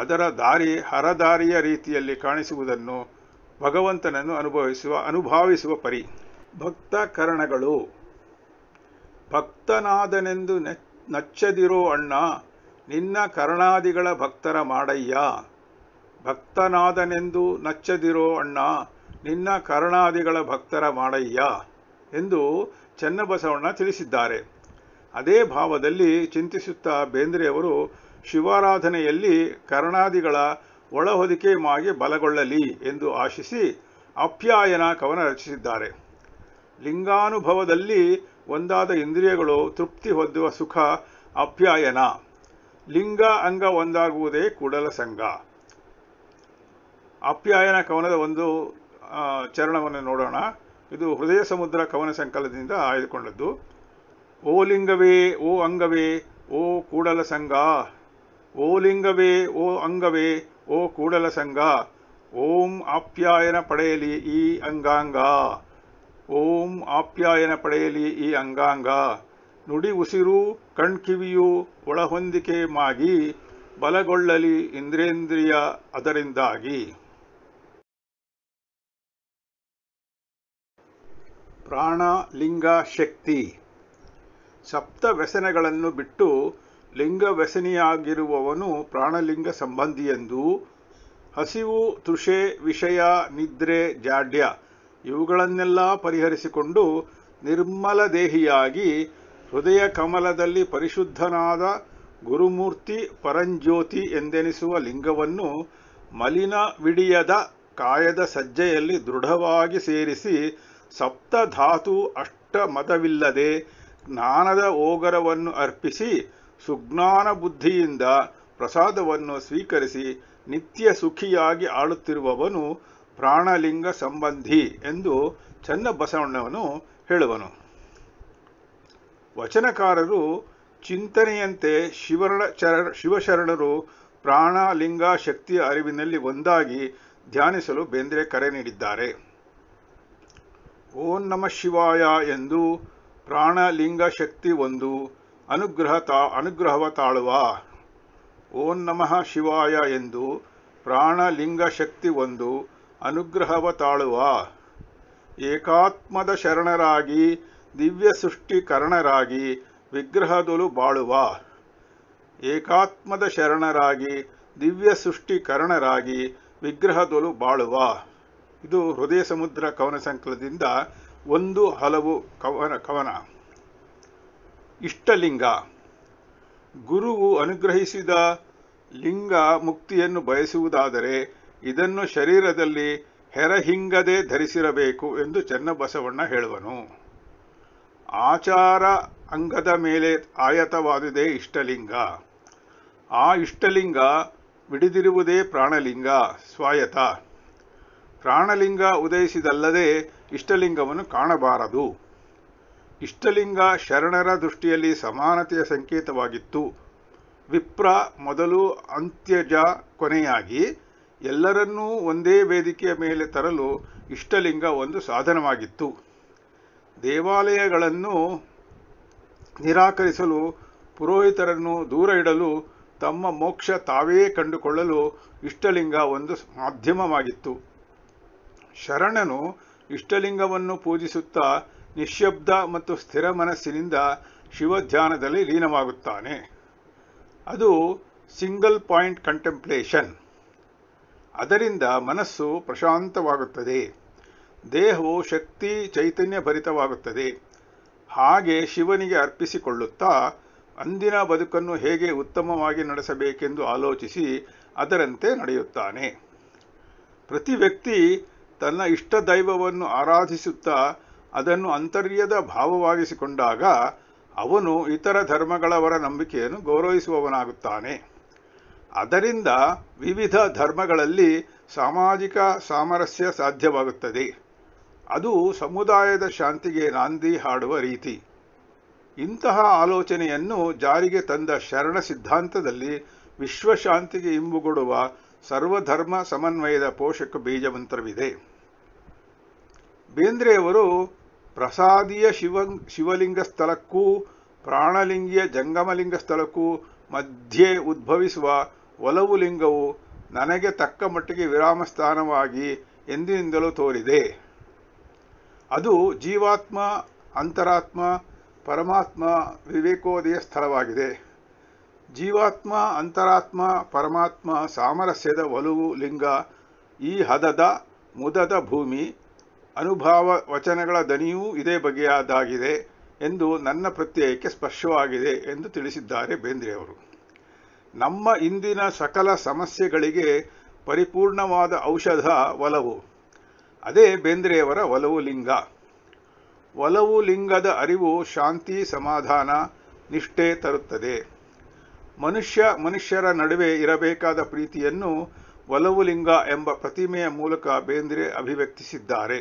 ಅದರ ದಾರಿ ಹರದಾರಿಯ ರೀತಿಯಲ್ಲಿ ಕಾಣಿಸುವುದನ್ನು ಭಗವಂತನನ್ನು ಅನುಭವಿಸುವ ಅನುಭಾವಿಸುವ ಪರಿ ಭಕ್ತ ಕರಣಗಳು ಭಕ್ತನಾದನೆಂದು ನಚ್ಚದಿರೋ ಅಣ್ಣ ನಿನ್ನ ಕರ್ಣಾದಿಗಳ ಭಕ್ತರ ಮಾಡಯ್ಯ ಭಕ್ತನಾದನೆಂದು ನಚ್ಚದಿರೋ ಅಣ್ಣ ನಿನ್ನ ಕರುಣಾದಿಗಳ ಭಕ್ತರ ಮಾಡಯ್ಯ ಎಂದು ಚನ್ನಬಸವಣ್ಣ ತಿಳಿಸಿದ್ದಾರೆ ಅದೇ ಭಾವದಲ್ಲಿ ಚಿಂತಿಸುತ್ತಾ ಬೇಂದ್ರೆಯವರು ಶಿವಾರಾಧನೆಯಲ್ಲಿ ಕರ್ಣಾದಿಗಳ ಒಳಹೊದಿಕೆ ಮಾಗಿ ಬಲಗೊಳ್ಳಲಿ ಎಂದು ಆಶಿಸಿ ಅಪ್ಯಾಯನ ಕವನ ರಚಿಸಿದ್ದಾರೆ ಲಿಂಗಾನುಭವದಲ್ಲಿ ಒಂದಾದ ಇಂದ್ರಿಯಗಳು ತೃಪ್ತಿ ಹೊಂದುವ ಸುಖ ಅಪ್ಯಾಯನ ಲಿಂಗ ಅಂಗ ಒಂದಾಗುವುದೇ ಕೂಡಲ ಸಂಘ ಆಪ್ಯಾಯನ ಕವನದ ಒಂದು ಚರಣವನ್ನು ನೋಡೋಣ ಇದು ಹೃದಯ ಸಮುದ್ರ ಕವನ ಸಂಕಲನದಿಂದ ಆಯ್ದುಕೊಂಡದ್ದು ಓ ಲಿಂಗವೇ ಓ ಅಂಗವೇ ಓ ಕೂಡಲ ಸಂಘ ಓ ಲಿಂಗವೇ ಓ ಅಂಗವೇ ಓ ಕೂಡಲ ಸಂಘ ಓಂ ಆಪ್ಯಾಯನ ಪಡೆಯಲಿ ಈ ಅಂಗಾಂಗ ಓಂ ಆಪ್ಯಾಯನ ಪಡೆಯಲಿ ಈ ಅಂಗಾಂಗ ನುಡಿ ಉಸಿರು ಕಣ್ಕಿವಿಯು ಒಳಹೊಂದಿಕೆ ಮಾಗಿ ಬಲಗೊಳ್ಳಲಿ ಇಂದ್ರೇಂದ್ರಿಯ ಅದರಿಂದಾಗಿ ಪ್ರಾಣ ಲಿಂಗ ಶಕ್ತಿ ಸಪ್ತ ವ್ಯಸನಗಳನ್ನು ಬಿಟ್ಟು ಲಿಂಗ ವ್ಯಸನಿಯಾಗಿರುವವನು ಪ್ರಾಣಲಿಂಗ ಸಂಬಂಧಿಯೆಂದೂ ಹಸಿವು ತುಷೆ ವಿಷಯ ನಿದ್ರೆ ಜಾಡ್ಯ ಇವುಗಳನ್ನೆಲ್ಲ ಪರಿಹರಿಸಿಕೊಂಡು ನಿರ್ಮಲ ದೇಹಿಯಾಗಿ ಹೃದಯ ಕಮಲದಲ್ಲಿ ಪರಿಶುದ್ಧನಾದ ಗುರುಮೂರ್ತಿ ಪರಂಜ್ಯೋತಿ ಎಂದೆನಿಸುವ ಲಿಂಗವನ್ನು ಮಲಿನ ವಿಡಿಯದ ಕಾಯದ ಸಜ್ಜೆಯಲ್ಲಿ ದೃಢವಾಗಿ ಸೇರಿಸಿ ಸಪ್ತ ಸಪ್ತಧಾತು ಅಷ್ಟಮತವಿಲ್ಲದೆ ಜ್ಞಾನದ ಓಗರವನ್ನು ಅರ್ಪಿಸಿ ಸುಜ್ಞಾನ ಬುದ್ಧಿಯಿಂದ ಪ್ರಸಾದವನ್ನು ಸ್ವೀಕರಿಸಿ ನಿತ್ಯ ಸುಖಿಯಾಗಿ ಆಳುತ್ತಿರುವವನು ಪ್ರಾಣಲಿಂಗ ಸಂಬಂಧಿ ಎಂದು ಚನ್ನಬಸವಣ್ಣವನು ಹೇಳುವನು ವಚನಕಾರರು ಚಿಂತನೆಯಂತೆ ಶಿವರಣ ಶಿವಶರಣರು ಪ್ರಾಣಲಿಂಗ ಶಕ್ತಿಯ ಅರಿವಿನಲ್ಲಿ ಒಂದಾಗಿ ಧ್ಯಾನಿಸಲು ಬೇಂದ್ರೆ ಕರೆ ನೀಡಿದ್ದಾರೆ ಓಂ ನಮ ಶಿವಾಯ ಎಂದು ಪ್ರಾಣಲಿಂಗ ಶಕ್ತಿ ಒಂದು ಅನುಗ್ರಹ ತಾ ಅನುಗ್ರಹವ ತಾಳುವ ಓಂ ನಮಃ ಶಿವಾಯ ಎಂದು ಪ್ರಾಣಲಿಂಗ ಶಕ್ತಿ ಒಂದು ಅನುಗ್ರಹವ ತಾಳುವ ಏಕಾತ್ಮದ ಶರಣರಾಗಿ ದಿವ್ಯ ಸೃಷ್ಟಿಕರಣರಾಗಿ ವಿಗ್ರಹದೊಲು ಬಾಳುವ ಏಕಾತ್ಮದ ಶರಣರಾಗಿ ದಿವ್ಯ ಸೃಷ್ಟಿಕರಣರಾಗಿ ವಿಗ್ರಹದೊಲು ಬಾಳುವ ಇದು ಹೃದಯ ಸಮುದ್ರ ಕವನ ಸಂಕಲದಿಂದ ಒಂದು ಹಲವು ಕವನ ಕವನ ಇಷ್ಟಲಿಂಗ ಗುರುವು ಅನುಗ್ರಹಿಸಿದ ಲಿಂಗ ಮುಕ್ತಿಯನ್ನು ಬಯಸುವುದಾದರೆ ಇದನ್ನು ಶರೀರದಲ್ಲಿ ಹೆರಹಿಂಗದೆ ಧರಿಸಿರಬೇಕು ಎಂದು ಚನ್ನಬಸವಣ್ಣ ಹೇಳುವನು ಆಚಾರ ಅಂಗದ ಮೇಲೆ ಆಯತವಾದುದೆ ಇಷ್ಟಲಿಂಗ ಆ ಇಷ್ಟಲಿಂಗ ಬಿಡಿದಿರುವುದೇ ಪ್ರಾಣಲಿಂಗ ಸ್ವಾಯತ ಪ್ರಾಣಲಿಂಗ ಉದಯಿಸಿದಲ್ಲದೆ ಇಷ್ಟಲಿಂಗವನ್ನು ಕಾಣಬಾರದು ಇಷ್ಟಲಿಂಗ ಶರಣರ ದೃಷ್ಟಿಯಲ್ಲಿ ಸಮಾನತೆಯ ಸಂಕೇತವಾಗಿತ್ತು ವಿಪ್ರ ಮೊದಲು ಅಂತ್ಯಜ ಕೊನೆಯಾಗಿ ಎಲ್ಲರನ್ನೂ ಒಂದೇ ವೇದಿಕೆಯ ಮೇಲೆ ತರಲು ಇಷ್ಟಲಿಂಗ ಒಂದು ಸಾಧನವಾಗಿತ್ತು ದೇವಾಲಯಗಳನ್ನು ನಿರಾಕರಿಸಲು ಪುರೋಹಿತರನ್ನು ದೂರ ಇಡಲು ತಮ್ಮ ಮೋಕ್ಷ ತಾವೇ ಕಂಡುಕೊಳ್ಳಲು ಇಷ್ಟಲಿಂಗ ಒಂದು ಮಾಧ್ಯಮವಾಗಿತ್ತು ಶರಣನು ಇಷ್ಟಲಿಂಗವನ್ನು ಪೂಜಿಸುತ್ತಾ ನಿಶ್ಶಬ್ದ ಮತ್ತು ಸ್ಥಿರ ಮನಸ್ಸಿನಿಂದ ಶಿವಧ್ಯಾನದಲ್ಲಿ ಲೀನವಾಗುತ್ತಾನೆ ಅದು ಸಿಂಗಲ್ ಪಾಯಿಂಟ್ ಕಂಟೆಂಪ್ಲೇಷನ್ ಅದರಿಂದ ಮನಸ್ಸು ಪ್ರಶಾಂತವಾಗುತ್ತದೆ ದೇಹವು ಶಕ್ತಿ ಚೈತನ್ಯ ಭರಿತವಾಗುತ್ತದೆ ಹಾಗೆ ಶಿವನಿಗೆ ಅರ್ಪಿಸಿಕೊಳ್ಳುತ್ತಾ ಅಂದಿನ ಬದುಕನ್ನು ಹೇಗೆ ಉತ್ತಮವಾಗಿ ನಡೆಸಬೇಕೆಂದು ಆಲೋಚಿಸಿ ಅದರಂತೆ ನಡೆಯುತ್ತಾನೆ ಪ್ರತಿ ವ್ಯಕ್ತಿ ತನ್ನ ಇಷ್ಟ ದೈವವನ್ನು ಆರಾಧಿಸುತ್ತಾ ಅದನ್ನು ಅಂತರ್ಯದ ಭಾವವಾಗಿಸಿಕೊಂಡಾಗ ಅವನು ಇತರ ಧರ್ಮಗಳವರ ನಂಬಿಕೆಯನ್ನು ಗೌರವಿಸುವವನಾಗುತ್ತಾನೆ ಅದರಿಂದ ವಿವಿಧ ಧರ್ಮಗಳಲ್ಲಿ ಸಾಮಾಜಿಕ ಸಾಮರಸ್ಯ ಸಾಧ್ಯವಾಗುತ್ತದೆ ಅದು ಸಮುದಾಯದ ಶಾಂತಿಗೆ ನಾಂದಿ ಹಾಡುವ ರೀತಿ ಇಂತಹ ಆಲೋಚನೆಯನ್ನು ಜಾರಿಗೆ ತಂದ ಶರಣ ಸಿದ್ಧಾಂತದಲ್ಲಿ ವಿಶ್ವಶಾಂತಿಗೆ ಇಂಬುಗೊಡುವ ಸರ್ವಧರ್ಮ ಸಮನ್ವಯದ ಪೋಷಕ ಬೀಜಮಂತ್ರವಿದೆ ಬೇಂದ್ರೆಯವರು ಪ್ರಸಾದಿಯ ಶಿವ ಶಿವಲಿಂಗ ಸ್ಥಳಕ್ಕೂ ಪ್ರಾಣಲಿಂಗಿಯ ಜಂಗಮಲಿಂಗ ಸ್ಥಳಕ್ಕೂ ಮಧ್ಯೆ ಉದ್ಭವಿಸುವ ಒಲವು ಲಿಂಗವು ನನಗೆ ತಕ್ಕ ಮಟ್ಟಿಗೆ ವಿರಾಮ ಸ್ಥಾನವಾಗಿ ಎಂದಿನಿಂದಲೂ ತೋರಿದೆ ಅದು ಜೀವಾತ್ಮ ಅಂತರಾತ್ಮ ಪರಮಾತ್ಮ ವಿವೇಕೋದಯ ಸ್ಥಳವಾಗಿದೆ ಜೀವಾತ್ಮ ಅಂತರಾತ್ಮ ಪರಮಾತ್ಮ ಸಾಮರಸ್ಯದ ಒಲವು ಲಿಂಗ ಈ ಹದದ ಮುದದ ಭೂಮಿ ಅನುಭಾವ ವಚನಗಳ ದನಿಯೂ ಇದೇ ಬಗೆಯಾದಾಗಿದೆ ಎಂದು ನನ್ನ ಪ್ರತ್ಯಯಕ್ಕೆ ಸ್ಪರ್ಶವಾಗಿದೆ ಎಂದು ತಿಳಿಸಿದ್ದಾರೆ ಬೇಂದ್ರೆಯವರು ನಮ್ಮ ಇಂದಿನ ಸಕಲ ಸಮಸ್ಯೆಗಳಿಗೆ ಪರಿಪೂರ್ಣವಾದ ಔಷಧ ಒಲವು ಅದೇ ಬೇಂದ್ರೆಯವರ ಒಲವು ಲಿಂಗ ಒಲವು ಲಿಂಗದ ಅರಿವು ಶಾಂತಿ ಸಮಾಧಾನ ನಿಷ್ಠೆ ತರುತ್ತದೆ ಮನುಷ್ಯ ಮನುಷ್ಯರ ನಡುವೆ ಇರಬೇಕಾದ ಪ್ರೀತಿಯನ್ನು ಒಲವು ಲಿಂಗ ಎಂಬ ಪ್ರತಿಮೆಯ ಮೂಲಕ ಬೇಂದ್ರೆ ಅಭಿವ್ಯಕ್ತಿಸಿದ್ದಾರೆ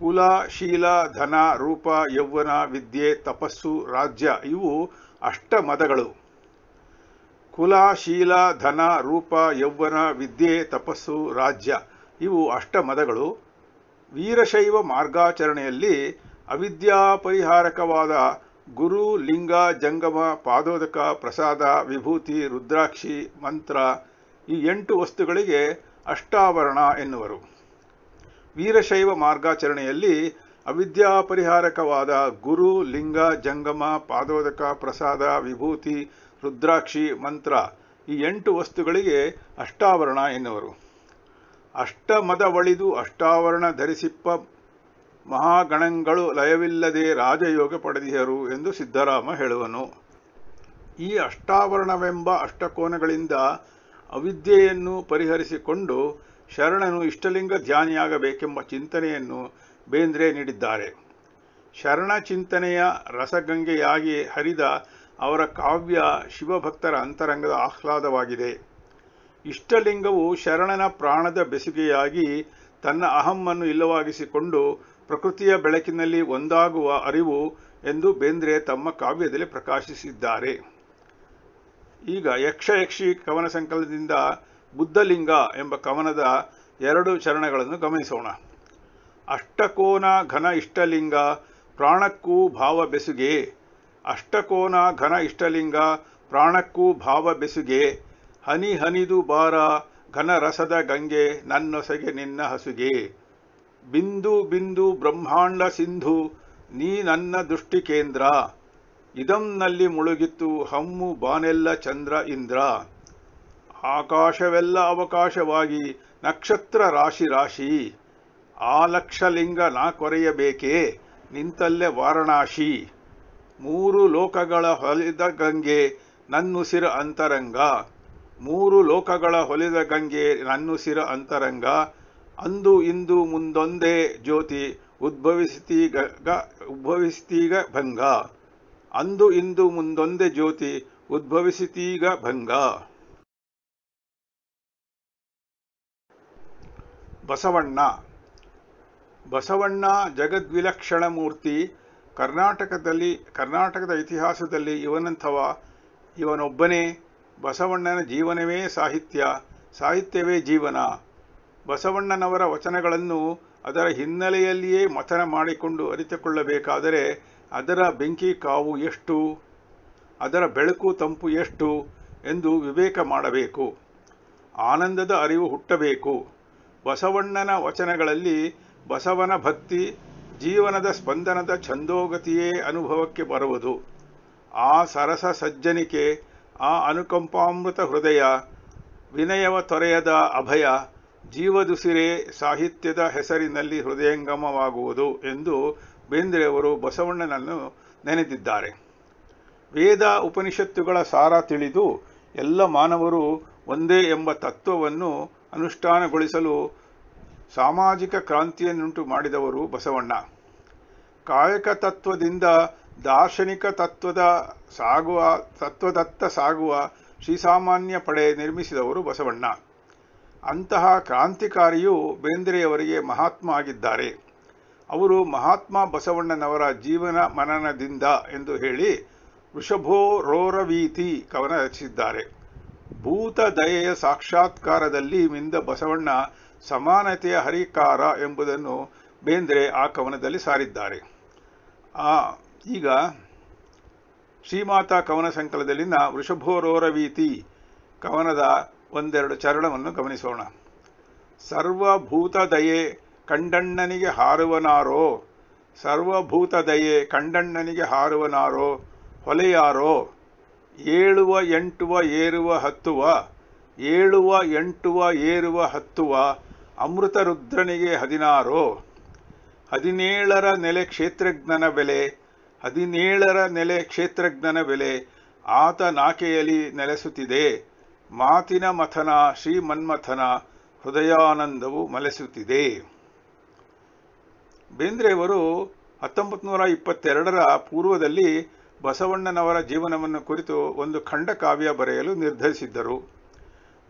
ಕುಲ ಶೀಲ ಧನ ರೂಪ ಯೌವನ ವಿದ್ಯೆ ತಪಸ್ಸು ರಾಜ್ಯ ಇವು ಅಷ್ಟ ಮದಗಳು ಕುಲ ಶೀಲ ಧನ ರೂಪ ಯೌವನ ವಿದ್ಯೆ ತಪಸ್ಸು ರಾಜ್ಯ ಇವು ಅಷ್ಟ ಮದಗಳು ವೀರಶೈವ ಮಾರ್ಗಾಚರಣೆಯಲ್ಲಿ ಅವಿದ್ಯಾಪರಿಹಾರಕವಾದ ಗುರು ಲಿಂಗ ಜಂಗಮ ಪಾದೋದಕ ಪ್ರಸಾದ ವಿಭೂತಿ ರುದ್ರಾಕ್ಷಿ ಮಂತ್ರ ಈ ಎಂಟು ವಸ್ತುಗಳಿಗೆ ಅಷ್ಟಾವರಣ ಎನ್ನುವರು ವೀರಶೈವ ಮಾರ್ಗಾಚರಣೆಯಲ್ಲಿ ಅವಿದ್ಯಾ ಪರಿಹಾರಕವಾದ ಗುರು ಲಿಂಗ ಜಂಗಮ ಪಾದೋದಕ ಪ್ರಸಾದ ವಿಭೂತಿ ರುದ್ರಾಕ್ಷಿ ಮಂತ್ರ ಈ ಎಂಟು ವಸ್ತುಗಳಿಗೆ ಅಷ್ಟಾವರಣ ಎನ್ನುವರು ಅಷ್ಟಮದ ಒಳಿದು ಅಷ್ಟಾವರಣ ಧರಿಸಿಪ್ಪ ಮಹಾಗಣಗಳು ಲಯವಿಲ್ಲದೆ ರಾಜಯೋಗ ಪಡೆದಿಯರು ಎಂದು ಸಿದ್ದರಾಮ ಹೇಳುವನು ಈ ಅಷ್ಟಾವರಣವೆಂಬ ಅಷ್ಟಕೋನಗಳಿಂದ ಅವಿದ್ಯೆಯನ್ನು ಪರಿಹರಿಸಿಕೊಂಡು ಶರಣನು ಇಷ್ಟಲಿಂಗ ಧ್ಯಾನಿಯಾಗಬೇಕೆಂಬ ಚಿಂತನೆಯನ್ನು ಬೇಂದ್ರೆ ನೀಡಿದ್ದಾರೆ ಶರಣ ಚಿಂತನೆಯ ರಸಗಂಗೆಯಾಗಿ ಹರಿದ ಅವರ ಕಾವ್ಯ ಶಿವಭಕ್ತರ ಅಂತರಂಗದ ಆಹ್ಲಾದವಾಗಿದೆ ಇಷ್ಟಲಿಂಗವು ಶರಣನ ಪ್ರಾಣದ ಬೆಸುಗೆಯಾಗಿ ತನ್ನ ಅಹಮ್ಮನ್ನು ಇಲ್ಲವಾಗಿಸಿಕೊಂಡು ಪ್ರಕೃತಿಯ ಬೆಳಕಿನಲ್ಲಿ ಒಂದಾಗುವ ಅರಿವು ಎಂದು ಬೇಂದ್ರೆ ತಮ್ಮ ಕಾವ್ಯದಲ್ಲಿ ಪ್ರಕಾಶಿಸಿದ್ದಾರೆ ಈಗ ಯಕ್ಷಯಕ್ಷಿ ಕವನ ಸಂಕಲನದಿಂದ ಬುದ್ಧಲಿಂಗ ಎಂಬ ಕವನದ ಎರಡು ಚರಣಗಳನ್ನು ಗಮನಿಸೋಣ ಅಷ್ಟಕೋನ ಘನ ಇಷ್ಟಲಿಂಗ ಪ್ರಾಣಕ್ಕೂ ಭಾವ ಬೆಸುಗೆ ಅಷ್ಟಕೋನ ಘನ ಇಷ್ಟಲಿಂಗ ಪ್ರಾಣಕ್ಕೂ ಭಾವ ಬೆಸುಗೆ ಹನಿ ಹನಿದು ಬಾರ ಘನ ರಸದ ಗಂಗೆ ನನ್ನೊಸಗೆ ನಿನ್ನ ಹಸುಗೆ ಬಿಂದು ಬಿಂದು ಬ್ರಹ್ಮಾಂಡ ಸಿಂಧು ನೀ ನನ್ನ ದೃಷ್ಟಿಕೇಂದ್ರ ಇದಂನಲ್ಲಿ ಮುಳುಗಿತ್ತು ಹಮ್ಮು ಬಾನೆಲ್ಲ ಚಂದ್ರ ಇಂದ್ರ ಆಕಾಶವೆಲ್ಲ ಅವಕಾಶವಾಗಿ ನಕ್ಷತ್ರ ರಾಶಿ ರಾಶಿ ಆ ಲಕ್ಷಲಿಂಗ ನಾ ಕೊರೆಯಬೇಕೇ ನಿಂತಲ್ಲೇ ವಾರಣಾಶಿ ಮೂರು ಲೋಕಗಳ ಹೊಲಿದ ಗಂಗೆ ನನ್ನುಸಿರ ಅಂತರಂಗ ಮೂರು ಲೋಕಗಳ ಹೊಲಿದ ಗಂಗೆ ನನ್ನುಸಿರ ಅಂತರಂಗ ಅಂದು ಇಂದು ಮುಂದೊಂದೇ ಜ್ಯೋತಿ ಉದ್ಭವಿಸಿತೀಗ ಉದ್ಭವಿಸ್ತೀಗ ಭಂಗ ಅಂದು ಇಂದು ಮುಂದೊಂದೇ ಜ್ಯೋತಿ ಉದ್ಭವಿಸಿತೀಗ ಭಂಗ ಬಸವಣ್ಣ ಬಸವಣ್ಣ ಜಗದ್ವಿಲಕ್ಷಣ ಮೂರ್ತಿ ಕರ್ನಾಟಕದಲ್ಲಿ ಕರ್ನಾಟಕದ ಇತಿಹಾಸದಲ್ಲಿ ಇವನಂಥವ ಇವನೊಬ್ಬನೇ ಬಸವಣ್ಣನ ಜೀವನವೇ ಸಾಹಿತ್ಯ ಸಾಹಿತ್ಯವೇ ಜೀವನ ಬಸವಣ್ಣನವರ ವಚನಗಳನ್ನು ಅದರ ಹಿನ್ನೆಲೆಯಲ್ಲಿಯೇ ಮಥನ ಮಾಡಿಕೊಂಡು ಅರಿತುಕೊಳ್ಳಬೇಕಾದರೆ ಅದರ ಬೆಂಕಿ ಕಾವು ಎಷ್ಟು ಅದರ ಬೆಳಕು ತಂಪು ಎಷ್ಟು ಎಂದು ವಿವೇಕ ಮಾಡಬೇಕು ಆನಂದದ ಅರಿವು ಹುಟ್ಟಬೇಕು ಬಸವಣ್ಣನ ವಚನಗಳಲ್ಲಿ ಬಸವನ ಭಕ್ತಿ ಜೀವನದ ಸ್ಪಂದನದ ಛಂದೋಗತಿಯೇ ಅನುಭವಕ್ಕೆ ಬರುವುದು ಆ ಸರಸ ಸಜ್ಜನಿಕೆ ಆ ಅನುಕಂಪಾಮೃತ ಹೃದಯ ವಿನಯವ ತೊರೆಯದ ಅಭಯ ಜೀವದುಸಿರೇ ಸಾಹಿತ್ಯದ ಹೆಸರಿನಲ್ಲಿ ಹೃದಯಂಗಮವಾಗುವುದು ಎಂದು ಬೇಂದ್ರೆಯವರು ಬಸವಣ್ಣನನ್ನು ನೆನೆದಿದ್ದಾರೆ ವೇದ ಉಪನಿಷತ್ತುಗಳ ಸಾರ ತಿಳಿದು ಎಲ್ಲ ಮಾನವರು ಒಂದೇ ಎಂಬ ತತ್ವವನ್ನು ಅನುಷ್ಠಾನಗೊಳಿಸಲು ಸಾಮಾಜಿಕ ಕ್ರಾಂತಿಯನ್ನುಂಟು ಮಾಡಿದವರು ಬಸವಣ್ಣ ಕಾಯಕ ತತ್ವದಿಂದ ದಾರ್ಶನಿಕ ತತ್ವದ ಸಾಗುವ ತತ್ವದತ್ತ ಸಾಗುವ ಶ್ರೀಸಾಮಾನ್ಯ ಪಡೆ ನಿರ್ಮಿಸಿದವರು ಬಸವಣ್ಣ ಅಂತಹ ಕ್ರಾಂತಿಕಾರಿಯು ಬೇಂದ್ರೆಯವರಿಗೆ ಮಹಾತ್ಮ ಆಗಿದ್ದಾರೆ ಅವರು ಮಹಾತ್ಮ ಬಸವಣ್ಣನವರ ಜೀವನ ಮನನದಿಂದ ಎಂದು ಹೇಳಿ ವೃಷಭೋ ರೋರವೀತಿ ಕವನ ರಚಿಸಿದ್ದಾರೆ ಭೂತ ದಯೆಯ ಸಾಕ್ಷಾತ್ಕಾರದಲ್ಲಿ ಮಿಂದ ಬಸವಣ್ಣ ಸಮಾನತೆಯ ಹರಿಕಾರ ಎಂಬುದನ್ನು ಬೇಂದ್ರೆ ಆ ಕವನದಲ್ಲಿ ಸಾರಿದ್ದಾರೆ ಆ ಈಗ ಶ್ರೀಮಾತಾ ಕವನ ಸಂಕಲದಲ್ಲಿನ ವೃಷಭೋರೋರವೀತಿ ಕವನದ ಒಂದೆರಡು ಚರಣವನ್ನು ಗಮನಿಸೋಣ ಸರ್ವಭೂತದಯೆ ಕಂಡಣ್ಣನಿಗೆ ಹಾರುವನಾರೋ ಸರ್ವಭೂತದಯೆ ಕಂಡಣ್ಣನಿಗೆ ಹಾರುವನಾರೋ ಹೊಲೆಯಾರೋ ಏಳುವ ಎಂಟುವ ಏರುವ ಹತ್ತುವ ಏಳುವ ಎಂಟುವ ಏರುವ ಹತ್ತುವ ಅಮೃತ ರುದ್ರನಿಗೆ ಹದಿನಾರೋ ಹದಿನೇಳರ ನೆಲೆ ಕ್ಷೇತ್ರಜ್ಞನ ಬೆಲೆ ಹದಿನೇಳರ ನೆಲೆ ಕ್ಷೇತ್ರಜ್ಞನ ಬೆಲೆ ಆತ ನಾಕೆಯಲ್ಲಿ ನೆಲೆಸುತ್ತಿದೆ ಮಾತಿನ ಮಥನ ಶ್ರೀಮನ್ಮಥನ ಹೃದಯಾನಂದವು ಮಲೆಸುತ್ತಿದೆ ಬೇಂದ್ರೆಯವರು ಹತ್ತೊಂಬತ್ತು ನೂರ ಇಪ್ಪತ್ತೆರಡರ ಪೂರ್ವದಲ್ಲಿ ಬಸವಣ್ಣನವರ ಜೀವನವನ್ನು ಕುರಿತು ಒಂದು ಖಂಡ ಕಾವ್ಯ ಬರೆಯಲು ನಿರ್ಧರಿಸಿದ್ದರು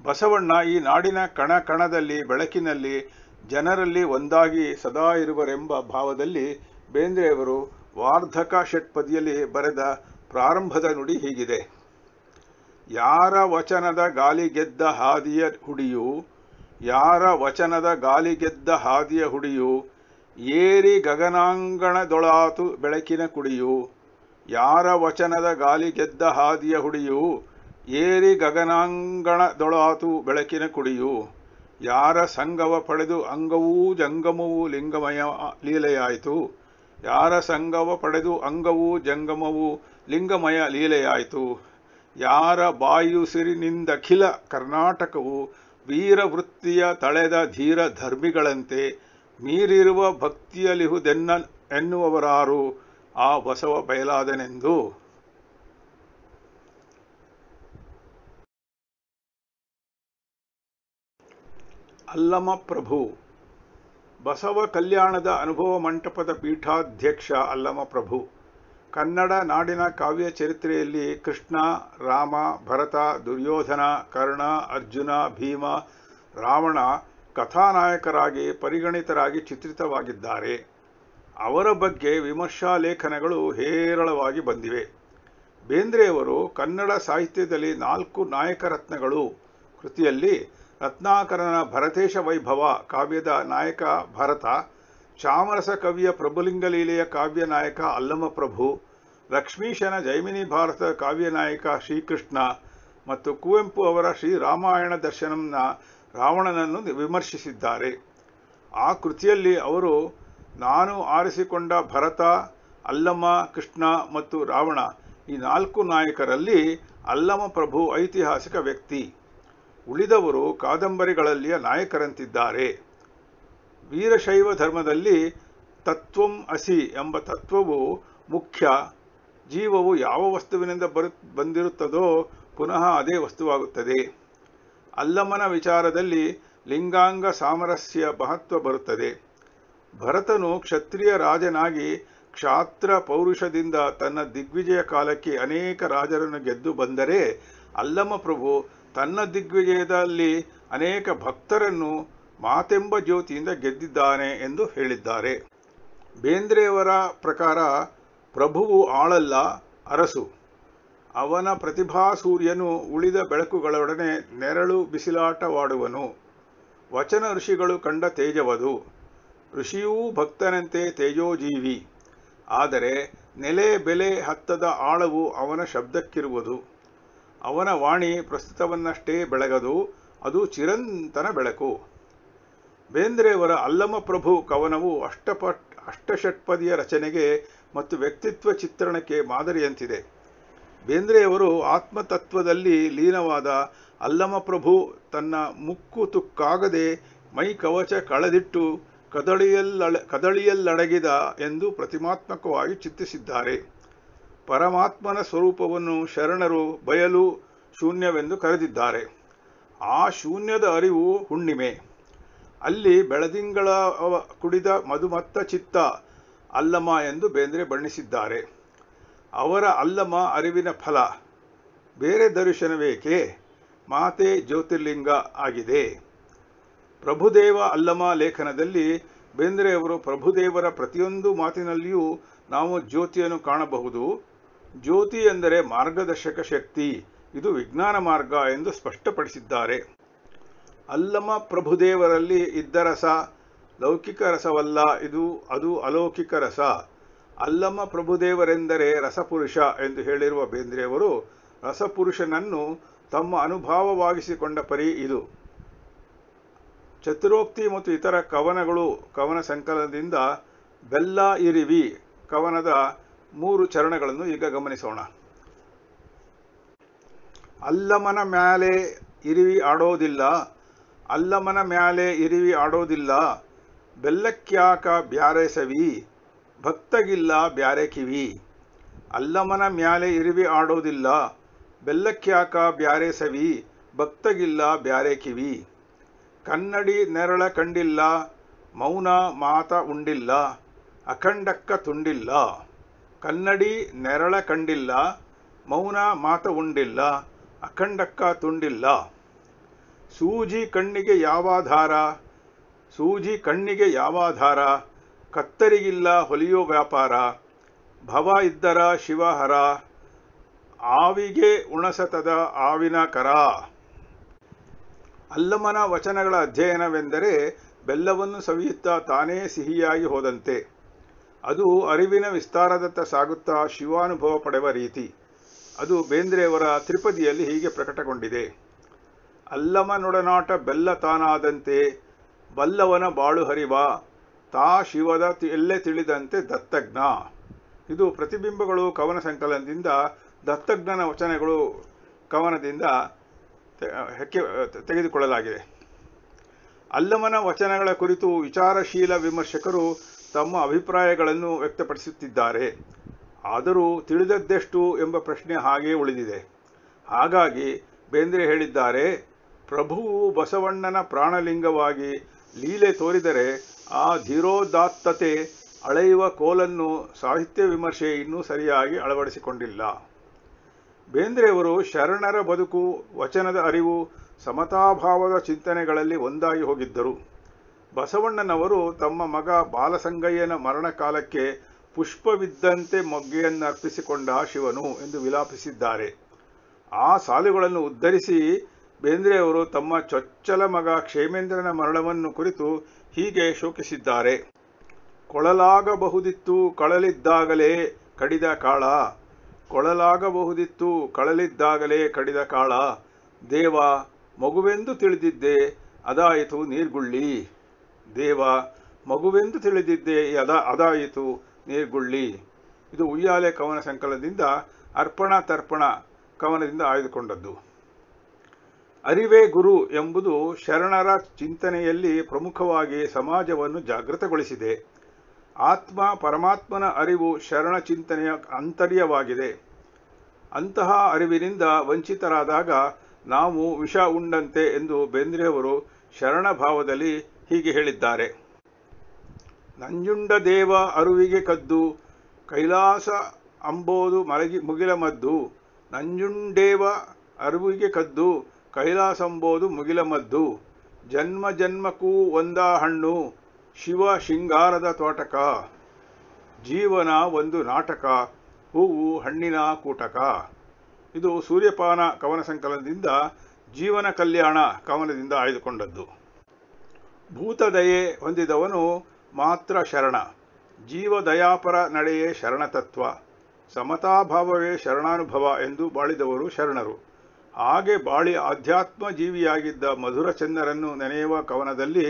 ಬಸವಣ್ಣ ಈ ನಾಡಿನ ಕಣ ಕಣದಲ್ಲಿ ಬೆಳಕಿನಲ್ಲಿ ಜನರಲ್ಲಿ ಒಂದಾಗಿ ಸದಾ ಇರುವರೆಂಬ ಭಾವದಲ್ಲಿ ಬೇಂದ್ರೆಯವರು ವಾರ್ಧಕ ಷಟ್ಪದಿಯಲ್ಲಿ ಬರೆದ ಪ್ರಾರಂಭದ ನುಡಿ ಹೀಗಿದೆ ಯಾರ ವಚನದ ಗಾಲಿಗೆದ್ದ ಹಾದಿಯ ಹುಡಿಯು ಯಾರ ವಚನದ ಗಾಲಿಗೆದ್ದ ಹಾದಿಯ ಹುಡಿಯು ಏರಿ ಗಗನಾಂಗಣದೊಳಾತು ಬೆಳಕಿನ ಕುಡಿಯು ಯಾರ ವಚನದ ಗಾಲಿಗೆದ್ದ ಹಾದಿಯ ಹುಡಿಯು ಏರಿ ಗಗನಾಂಗಣದೊಳಾತು ಬೆಳಕಿನ ಕುಡಿಯು ಯಾರ ಸಂಗವ ಪಡೆದು ಅಂಗವೂ ಜಂಗಮವೂ ಲಿಂಗಮಯ ಲೀಲೆಯಾಯಿತು ಯಾರ ಸಂಗವ ಪಡೆದು ಅಂಗವೂ ಜಂಗಮವೂ ಲಿಂಗಮಯ ಲೀಲೆಯಾಯಿತು ಯಾರ ಬಾಯುಸಿರಿನಿಂದಖಿಲ ಕರ್ನಾಟಕವು ವೀರವೃತ್ತಿಯ ತಳೆದ ಧೀರ ಧರ್ಮಿಗಳಂತೆ ಮೀರಿರುವ ಭಕ್ತಿಯಲಿಹುದೆನ್ನ ಎನ್ನುವವರಾರು ಆ ಬಸವ ಬಯಲಾದನೆಂದು ಅಲ್ಲಮ ಪ್ರಭು ಬಸವ ಕಲ್ಯಾಣದ ಅನುಭವ ಮಂಟಪದ ಪೀಠಾಧ್ಯಕ್ಷ ಅಲ್ಲಮ ಪ್ರಭು ಕನ್ನಡ ನಾಡಿನ ಕಾವ್ಯ ಚರಿತ್ರೆಯಲ್ಲಿ ಕೃಷ್ಣ ರಾಮ ಭರತ ದುರ್ಯೋಧನ ಕರ್ಣ ಅರ್ಜುನ ಭೀಮ ರಾವಣ ಕಥಾನಾಯಕರಾಗಿ ಪರಿಗಣಿತರಾಗಿ ಚಿತ್ರಿತವಾಗಿದ್ದಾರೆ ಅವರ ಬಗ್ಗೆ ವಿಮರ್ಶಾ ಲೇಖನಗಳು ಹೇರಳವಾಗಿ ಬಂದಿವೆ ಬೇಂದ್ರೆಯವರು ಕನ್ನಡ ಸಾಹಿತ್ಯದಲ್ಲಿ ನಾಲ್ಕು ನಾಯಕರತ್ನಗಳು ಕೃತಿಯಲ್ಲಿ ರತ್ನಾಕರನ ಭರತೇಶ ವೈಭವ ಕಾವ್ಯದ ನಾಯಕ ಭರತ ಚಾಮರಸ ಕವಿಯ ಪ್ರಭುಲಿಂಗಲೀಲೆಯ ಕಾವ್ಯ ನಾಯಕ ಅಲ್ಲಮಪ್ರಭು ಲಕ್ಷ್ಮೀಶನ ಜೈಮಿನಿ ಭಾರತ ನಾಯಕ ಶ್ರೀಕೃಷ್ಣ ಮತ್ತು ಕುವೆಂಪು ಅವರ ಶ್ರೀರಾಮಾಯಣ ದರ್ಶನಂನ ರಾವಣನನ್ನು ವಿಮರ್ಶಿಸಿದ್ದಾರೆ ಆ ಕೃತಿಯಲ್ಲಿ ಅವರು ನಾನು ಆರಿಸಿಕೊಂಡ ಭರತ ಅಲ್ಲಮ್ಮ ಕೃಷ್ಣ ಮತ್ತು ರಾವಣ ಈ ನಾಲ್ಕು ನಾಯಕರಲ್ಲಿ ಅಲ್ಲಮ ಪ್ರಭು ಐತಿಹಾಸಿಕ ವ್ಯಕ್ತಿ ಉಳಿದವರು ಕಾದಂಬರಿಗಳಲ್ಲಿಯ ನಾಯಕರಂತಿದ್ದಾರೆ ವೀರಶೈವ ಧರ್ಮದಲ್ಲಿ ತತ್ವಂ ಅಸಿ ಎಂಬ ತತ್ವವು ಮುಖ್ಯ ಜೀವವು ಯಾವ ವಸ್ತುವಿನಿಂದ ಬರು ಬಂದಿರುತ್ತದೋ ಪುನಃ ಅದೇ ವಸ್ತುವಾಗುತ್ತದೆ ಅಲ್ಲಮನ ವಿಚಾರದಲ್ಲಿ ಲಿಂಗಾಂಗ ಸಾಮರಸ್ಯ ಮಹತ್ವ ಬರುತ್ತದೆ ಭರತನು ಕ್ಷತ್ರಿಯ ರಾಜನಾಗಿ ಕ್ಷಾತ್ರ ಪೌರುಷದಿಂದ ತನ್ನ ದಿಗ್ವಿಜಯ ಕಾಲಕ್ಕೆ ಅನೇಕ ರಾಜರನ್ನು ಗೆದ್ದು ಬಂದರೆ ಅಲ್ಲಮ ಪ್ರಭು ತನ್ನ ದಿಗ್ವಿಜಯದಲ್ಲಿ ಅನೇಕ ಭಕ್ತರನ್ನು ಮಾತೆಂಬ ಜ್ಯೋತಿಯಿಂದ ಗೆದ್ದಿದ್ದಾನೆ ಎಂದು ಹೇಳಿದ್ದಾರೆ ಬೇಂದ್ರೆಯವರ ಪ್ರಕಾರ ಪ್ರಭುವು ಆಳಲ್ಲ ಅರಸು ಅವನ ಪ್ರತಿಭಾ ಸೂರ್ಯನು ಉಳಿದ ಬೆಳಕುಗಳೊಡನೆ ನೆರಳು ಬಿಸಿಲಾಟವಾಡುವನು ವಚನ ಋಷಿಗಳು ಕಂಡ ತೇಜವದು ಋಷಿಯೂ ಭಕ್ತನಂತೆ ತೇಜೋಜೀವಿ ಆದರೆ ನೆಲೆ ಬೆಲೆ ಹತ್ತದ ಆಳವು ಅವನ ಶಬ್ದಕ್ಕಿರುವುದು ಅವನ ವಾಣಿ ಪ್ರಸ್ತುತವನ್ನಷ್ಟೇ ಬೆಳಗದು ಅದು ಚಿರಂತನ ಬೆಳಕು ಬೇಂದ್ರೆಯವರ ಪ್ರಭು ಕವನವು ಅಷ್ಟಪ ಅಷ್ಟಷಟ್ಪದಿಯ ರಚನೆಗೆ ಮತ್ತು ವ್ಯಕ್ತಿತ್ವ ಚಿತ್ರಣಕ್ಕೆ ಮಾದರಿಯಂತಿದೆ ಬೇಂದ್ರೆಯವರು ಆತ್ಮತತ್ವದಲ್ಲಿ ಲೀನವಾದ ಅಲ್ಲಮಪ್ರಭು ತನ್ನ ಮುಕ್ಕು ತುಕ್ಕಾಗದೆ ಮೈ ಕವಚ ಕಳೆದಿಟ್ಟು ಕದಳಿಯಲ್ಲಳ ಕದಳಿಯಲ್ಲಡಗಿದ ಎಂದು ಪ್ರತಿಮಾತ್ಮಕವಾಗಿ ಚಿತ್ತಿಸಿದ್ದಾರೆ ಪರಮಾತ್ಮನ ಸ್ವರೂಪವನ್ನು ಶರಣರು ಬಯಲು ಶೂನ್ಯವೆಂದು ಕರೆದಿದ್ದಾರೆ ಆ ಶೂನ್ಯದ ಅರಿವು ಹುಣ್ಣಿಮೆ ಅಲ್ಲಿ ಬೆಳದಿಂಗಳ ಕುಡಿದ ಮಧುಮತ್ತ ಚಿತ್ತ ಅಲ್ಲಮ ಎಂದು ಬೇಂದ್ರೆ ಬಣ್ಣಿಸಿದ್ದಾರೆ ಅವರ ಅಲ್ಲಮ ಅರಿವಿನ ಫಲ ಬೇರೆ ದರ್ಶನವೇಕೆ ಮಾತೆ ಜ್ಯೋತಿರ್ಲಿಂಗ ಆಗಿದೆ ಪ್ರಭುದೇವ ಅಲ್ಲಮ ಲೇಖನದಲ್ಲಿ ಬೇಂದ್ರೆಯವರು ಪ್ರಭುದೇವರ ಪ್ರತಿಯೊಂದು ಮಾತಿನಲ್ಲಿಯೂ ನಾವು ಜ್ಯೋತಿಯನ್ನು ಕಾಣಬಹುದು ಜ್ಯೋತಿ ಎಂದರೆ ಮಾರ್ಗದರ್ಶಕ ಶಕ್ತಿ ಇದು ವಿಜ್ಞಾನ ಮಾರ್ಗ ಎಂದು ಸ್ಪಷ್ಟಪಡಿಸಿದ್ದಾರೆ ಅಲ್ಲಮ ಪ್ರಭುದೇವರಲ್ಲಿ ಇದ್ದರಸ ಲೌಕಿಕ ರಸವಲ್ಲ ಇದು ಅದು ಅಲೌಕಿಕ ರಸ ಅಲ್ಲಮ್ಮ ಪ್ರಭುದೇವರೆಂದರೆ ರಸಪುರುಷ ಎಂದು ಹೇಳಿರುವ ಬೇಂದ್ರೆಯವರು ರಸಪುರುಷನನ್ನು ತಮ್ಮ ಅನುಭಾವವಾಗಿಸಿಕೊಂಡ ಪರಿ ಇದು ಚತುರೋಕ್ತಿ ಮತ್ತು ಇತರ ಕವನಗಳು ಕವನ ಸಂಕಲನದಿಂದ ಬೆಲ್ಲ ಇರಿವಿ ಕವನದ ಮೂರು ಚರಣಗಳನ್ನು ಈಗ ಗಮನಿಸೋಣ ಅಲ್ಲಮನ ಮ್ಯಾಲೆ ಇರಿವಿ ಆಡೋದಿಲ್ಲ ಅಲ್ಲಮನ ಮ್ಯಾಲೆ ಇರಿವಿ ಆಡೋದಿಲ್ಲ ಬೆಲ್ಲಕ್ಯಾಕ ಬ್ಯಾರೆ ಸವಿ ಭಕ್ತಗಿಲ್ಲ ಬ್ಯಾರೆ ಕಿವಿ ಅಲ್ಲಮನ ಮ್ಯಾಲೆ ಇರುವಿ ಆಡೋದಿಲ್ಲ ಬೆಲ್ಲಕ್ಯಾಕ ಬ್ಯಾರೆ ಸವಿ ಭಕ್ತಗಿಲ್ಲ ಬ್ಯಾರೆ ಕಿವಿ ಕನ್ನಡಿ ನೆರಳ ಕಂಡಿಲ್ಲ ಮೌನ ಮಾತ ಉಂಡಿಲ್ಲ ಅಖಂಡಕ್ಕ ತುಂಡಿಲ್ಲ ಕನ್ನಡಿ ನೆರಳ ಕಂಡಿಲ್ಲ ಮೌನ ಮಾತ ಉಂಡಿಲ್ಲ ಅಖಂಡಕ್ಕ ತುಂಡಿಲ್ಲ ಸೂಜಿ ಕಣ್ಣಿಗೆ ಯಾವ ಧಾರ ಸೂಜಿ ಕಣ್ಣಿಗೆ ಯಾವಾಧಾರ ಕತ್ತರಿಗಿಲ್ಲ ಹೊಲಿಯೋ ವ್ಯಾಪಾರ ಭವ ಇದ್ದರ ಶಿವಹರ ಆವಿಗೆ ಉಣಸತದ ಆವಿನ ಕರ ಅಲ್ಲಮನ ವಚನಗಳ ಅಧ್ಯಯನವೆಂದರೆ ಬೆಲ್ಲವನ್ನು ಸವಿಯುತ್ತಾ ತಾನೇ ಸಿಹಿಯಾಗಿ ಹೋದಂತೆ ಅದು ಅರಿವಿನ ವಿಸ್ತಾರದತ್ತ ಸಾಗುತ್ತಾ ಶಿವಾನುಭವ ಪಡೆವ ರೀತಿ ಅದು ಬೇಂದ್ರೆಯವರ ತ್ರಿಪದಿಯಲ್ಲಿ ಹೀಗೆ ಪ್ರಕಟಗೊಂಡಿದೆ ಅಲ್ಲಮನೊಡನಾಟ ಬೆಲ್ಲ ತಾನಾದಂತೆ ಬಲ್ಲವನ ಬಾಳು ಹರಿವ ತಾ ಶಿವದ ಎಲ್ಲೆ ತಿಳಿದಂತೆ ದತ್ತಜ್ಞ ಇದು ಪ್ರತಿಬಿಂಬಗಳು ಕವನ ಸಂಕಲನದಿಂದ ದತ್ತಜ್ಞನ ವಚನಗಳು ಕವನದಿಂದ ಹೆಕ್ಕೆ ತೆಗೆದುಕೊಳ್ಳಲಾಗಿದೆ ಅಲ್ಲಮನ ವಚನಗಳ ಕುರಿತು ವಿಚಾರಶೀಲ ವಿಮರ್ಶಕರು ತಮ್ಮ ಅಭಿಪ್ರಾಯಗಳನ್ನು ವ್ಯಕ್ತಪಡಿಸುತ್ತಿದ್ದಾರೆ ಆದರೂ ತಿಳಿದದ್ದೆಷ್ಟು ಎಂಬ ಪ್ರಶ್ನೆ ಹಾಗೇ ಉಳಿದಿದೆ ಹಾಗಾಗಿ ಬೇಂದ್ರೆ ಹೇಳಿದ್ದಾರೆ ಪ್ರಭುವು ಬಸವಣ್ಣನ ಪ್ರಾಣಲಿಂಗವಾಗಿ ಲೀಲೆ ತೋರಿದರೆ ಆ ಧೀರೋದಾತ್ತತೆ ಅಳೆಯುವ ಕೋಲನ್ನು ಸಾಹಿತ್ಯ ವಿಮರ್ಶೆ ಇನ್ನೂ ಸರಿಯಾಗಿ ಅಳವಡಿಸಿಕೊಂಡಿಲ್ಲ ಬೇಂದ್ರೆಯವರು ಶರಣರ ಬದುಕು ವಚನದ ಅರಿವು ಸಮತಾಭಾವದ ಚಿಂತನೆಗಳಲ್ಲಿ ಒಂದಾಗಿ ಹೋಗಿದ್ದರು ಬಸವಣ್ಣನವರು ತಮ್ಮ ಮಗ ಬಾಲಸಂಗಯ್ಯನ ಮರಣ ಕಾಲಕ್ಕೆ ಪುಷ್ಪವಿದ್ದಂತೆ ಮೊಗ್ಗೆಯನ್ನರ್ಪಿಸಿಕೊಂಡ ಶಿವನು ಎಂದು ವಿಲಾಪಿಸಿದ್ದಾರೆ ಆ ಸಾಲುಗಳನ್ನು ಉದ್ಧರಿಸಿ ಬೇಂದ್ರೆಯವರು ತಮ್ಮ ಚೊಚ್ಚಲ ಮಗ ಕ್ಷೇಮೇಂದ್ರನ ಮರಣವನ್ನು ಕುರಿತು ಹೀಗೆ ಶೋಕಿಸಿದ್ದಾರೆ ಕೊಳಲಾಗಬಹುದಿತ್ತು ಕಳಲಿದ್ದಾಗಲೇ ಕಡಿದ ಕಾಳ ಕೊಳಲಾಗಬಹುದಿತ್ತು ಕಳಲಿದ್ದಾಗಲೇ ಕಡಿದ ಕಾಳ ದೇವ ಮಗುವೆಂದು ತಿಳಿದಿದ್ದೆ ಅದಾಯಿತು ನೀರ್ಗುಳ್ಳಿ ದೇವ ಮಗುವೆಂದು ತಿಳಿದಿದ್ದೆ ಅದ ಅದಾಯಿತು ನೀರ್ಗುಳ್ಳಿ ಇದು ಉಯ್ಯಾಲೆ ಕವನ ಸಂಕಲನದಿಂದ ಅರ್ಪಣ ತರ್ಪಣ ಕವನದಿಂದ ಆಯ್ದುಕೊಂಡದ್ದು ಅರಿವೇ ಗುರು ಎಂಬುದು ಶರಣರ ಚಿಂತನೆಯಲ್ಲಿ ಪ್ರಮುಖವಾಗಿ ಸಮಾಜವನ್ನು ಜಾಗೃತಗೊಳಿಸಿದೆ ಆತ್ಮ ಪರಮಾತ್ಮನ ಅರಿವು ಶರಣ ಚಿಂತನೆಯ ಅಂತರ್ಯವಾಗಿದೆ ಅಂತಹ ಅರಿವಿನಿಂದ ವಂಚಿತರಾದಾಗ ನಾವು ವಿಷ ಉಂಡಂತೆ ಎಂದು ಬೇಂದ್ರೆಯವರು ಶರಣ ಭಾವದಲ್ಲಿ ಹೀಗೆ ಹೇಳಿದ್ದಾರೆ ನಂಜುಂಡ ದೇವ ಅರುವಿಗೆ ಕದ್ದು ಕೈಲಾಸ ಅಂಬೋದು ಮಲಗಿ ಮುಗಿಲಮದ್ದು ನಂಜುಂಡೇವ ಅರುವಿಗೆ ಕದ್ದು ಕೈಲಾಸಂಬೋದು ಮುಗಿಲಮದ್ದು ಜನ್ಮ ಜನ್ಮಕ್ಕೂ ಒಂದ ಹಣ್ಣು ಶಿವ ಶೃಂಗಾರದ ತೋಟಕ ಜೀವನ ಒಂದು ನಾಟಕ ಹೂವು ಹಣ್ಣಿನ ಕೂಟಕ ಇದು ಸೂರ್ಯಪಾನ ಕವನ ಸಂಕಲನದಿಂದ ಜೀವನ ಕಲ್ಯಾಣ ಕವನದಿಂದ ಆಯ್ದುಕೊಂಡದ್ದು ಭೂತದಯೆ ಹೊಂದಿದವನು ಮಾತ್ರ ಶರಣ ಜೀವದಯಾಪರ ನಡೆಯೇ ಶರಣತತ್ವ ಸಮತಾಭಾವವೇ ಶರಣಾನುಭವ ಎಂದು ಬಾಳಿದವರು ಶರಣರು ಹಾಗೆ ಬಾಳಿ ಆಧ್ಯಾತ್ಮ ಜೀವಿಯಾಗಿದ್ದ ಮಧುರ ಚಂದರನ್ನು ನೆನೆಯುವ ಕವನದಲ್ಲಿ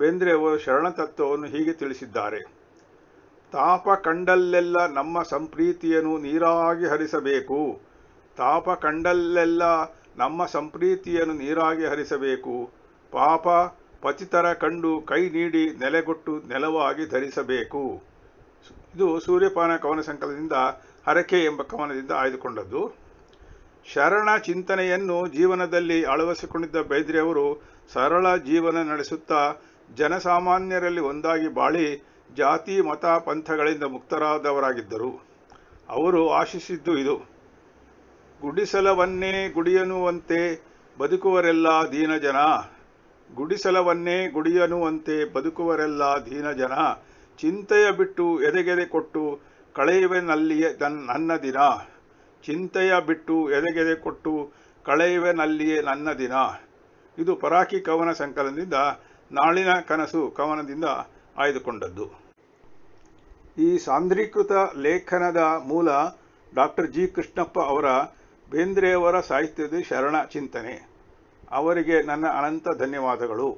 ಬೇಂದ್ರೆ ಅವರು ಶರಣತತ್ವವನ್ನು ಹೀಗೆ ತಿಳಿಸಿದ್ದಾರೆ ತಾಪ ಕಂಡಲ್ಲೆಲ್ಲ ನಮ್ಮ ಸಂಪ್ರೀತಿಯನ್ನು ನೀರಾಗಿ ಹರಿಸಬೇಕು ತಾಪ ಕಂಡಲ್ಲೆಲ್ಲ ನಮ್ಮ ಸಂಪ್ರೀತಿಯನ್ನು ನೀರಾಗಿ ಹರಿಸಬೇಕು ಪಾಪ ಪತಿತರ ಕಂಡು ಕೈ ನೀಡಿ ನೆಲೆಗೊಟ್ಟು ನೆಲವಾಗಿ ಧರಿಸಬೇಕು ಇದು ಸೂರ್ಯಪಾನ ಕವನ ಸಂಕಲನದಿಂದ ಹರಕೆ ಎಂಬ ಕವನದಿಂದ ಆಯ್ದುಕೊಂಡದ್ದು ಶರಣ ಚಿಂತನೆಯನ್ನು ಜೀವನದಲ್ಲಿ ಅಳವಡಿಸಿಕೊಂಡಿದ್ದ ಬೈದ್ರಿಯವರು ಸರಳ ಜೀವನ ನಡೆಸುತ್ತಾ ಜನಸಾಮಾನ್ಯರಲ್ಲಿ ಒಂದಾಗಿ ಬಾಳಿ ಜಾತಿ ಮತ ಪಂಥಗಳಿಂದ ಮುಕ್ತರಾದವರಾಗಿದ್ದರು ಅವರು ಆಶಿಸಿದ್ದು ಇದು ಗುಡಿಸಲವನ್ನೇ ಗುಡಿಯನುವಂತೆ ಬದುಕುವರೆಲ್ಲ ದೀನಜನ ಗುಡಿಸಲವನ್ನೇ ಗುಡಿಯನುವಂತೆ ಬದುಕುವರೆಲ್ಲ ದೀನಜನ ಚಿಂತೆಯ ಬಿಟ್ಟು ಎದೆಗೆದೆ ಕೊಟ್ಟು ಕಳೆಯುವೆನಲ್ಲಿಯೇ ನನ್ನ ದಿನ ಚಿಂತೆಯ ಬಿಟ್ಟು ಎದೆಗೆದೆ ಕೊಟ್ಟು ಕಳೆಯುವೆನಲ್ಲಿಯೇ ನನ್ನ ದಿನ ಇದು ಪರಾಕಿ ಕವನ ಸಂಕಲನದಿಂದ ನಾಳಿನ ಕನಸು ಕವನದಿಂದ ಆಯ್ದುಕೊಂಡದ್ದು ಈ ಸಾಂದ್ರೀಕೃತ ಲೇಖನದ ಮೂಲ ಡಾಕ್ಟರ್ ಜಿ ಕೃಷ್ಣಪ್ಪ ಅವರ ಬೇಂದ್ರೆಯವರ ಸಾಹಿತ್ಯದ ಶರಣ ಚಿಂತನೆ ಅವರಿಗೆ ನನ್ನ ಅನಂತ ಧನ್ಯವಾದಗಳು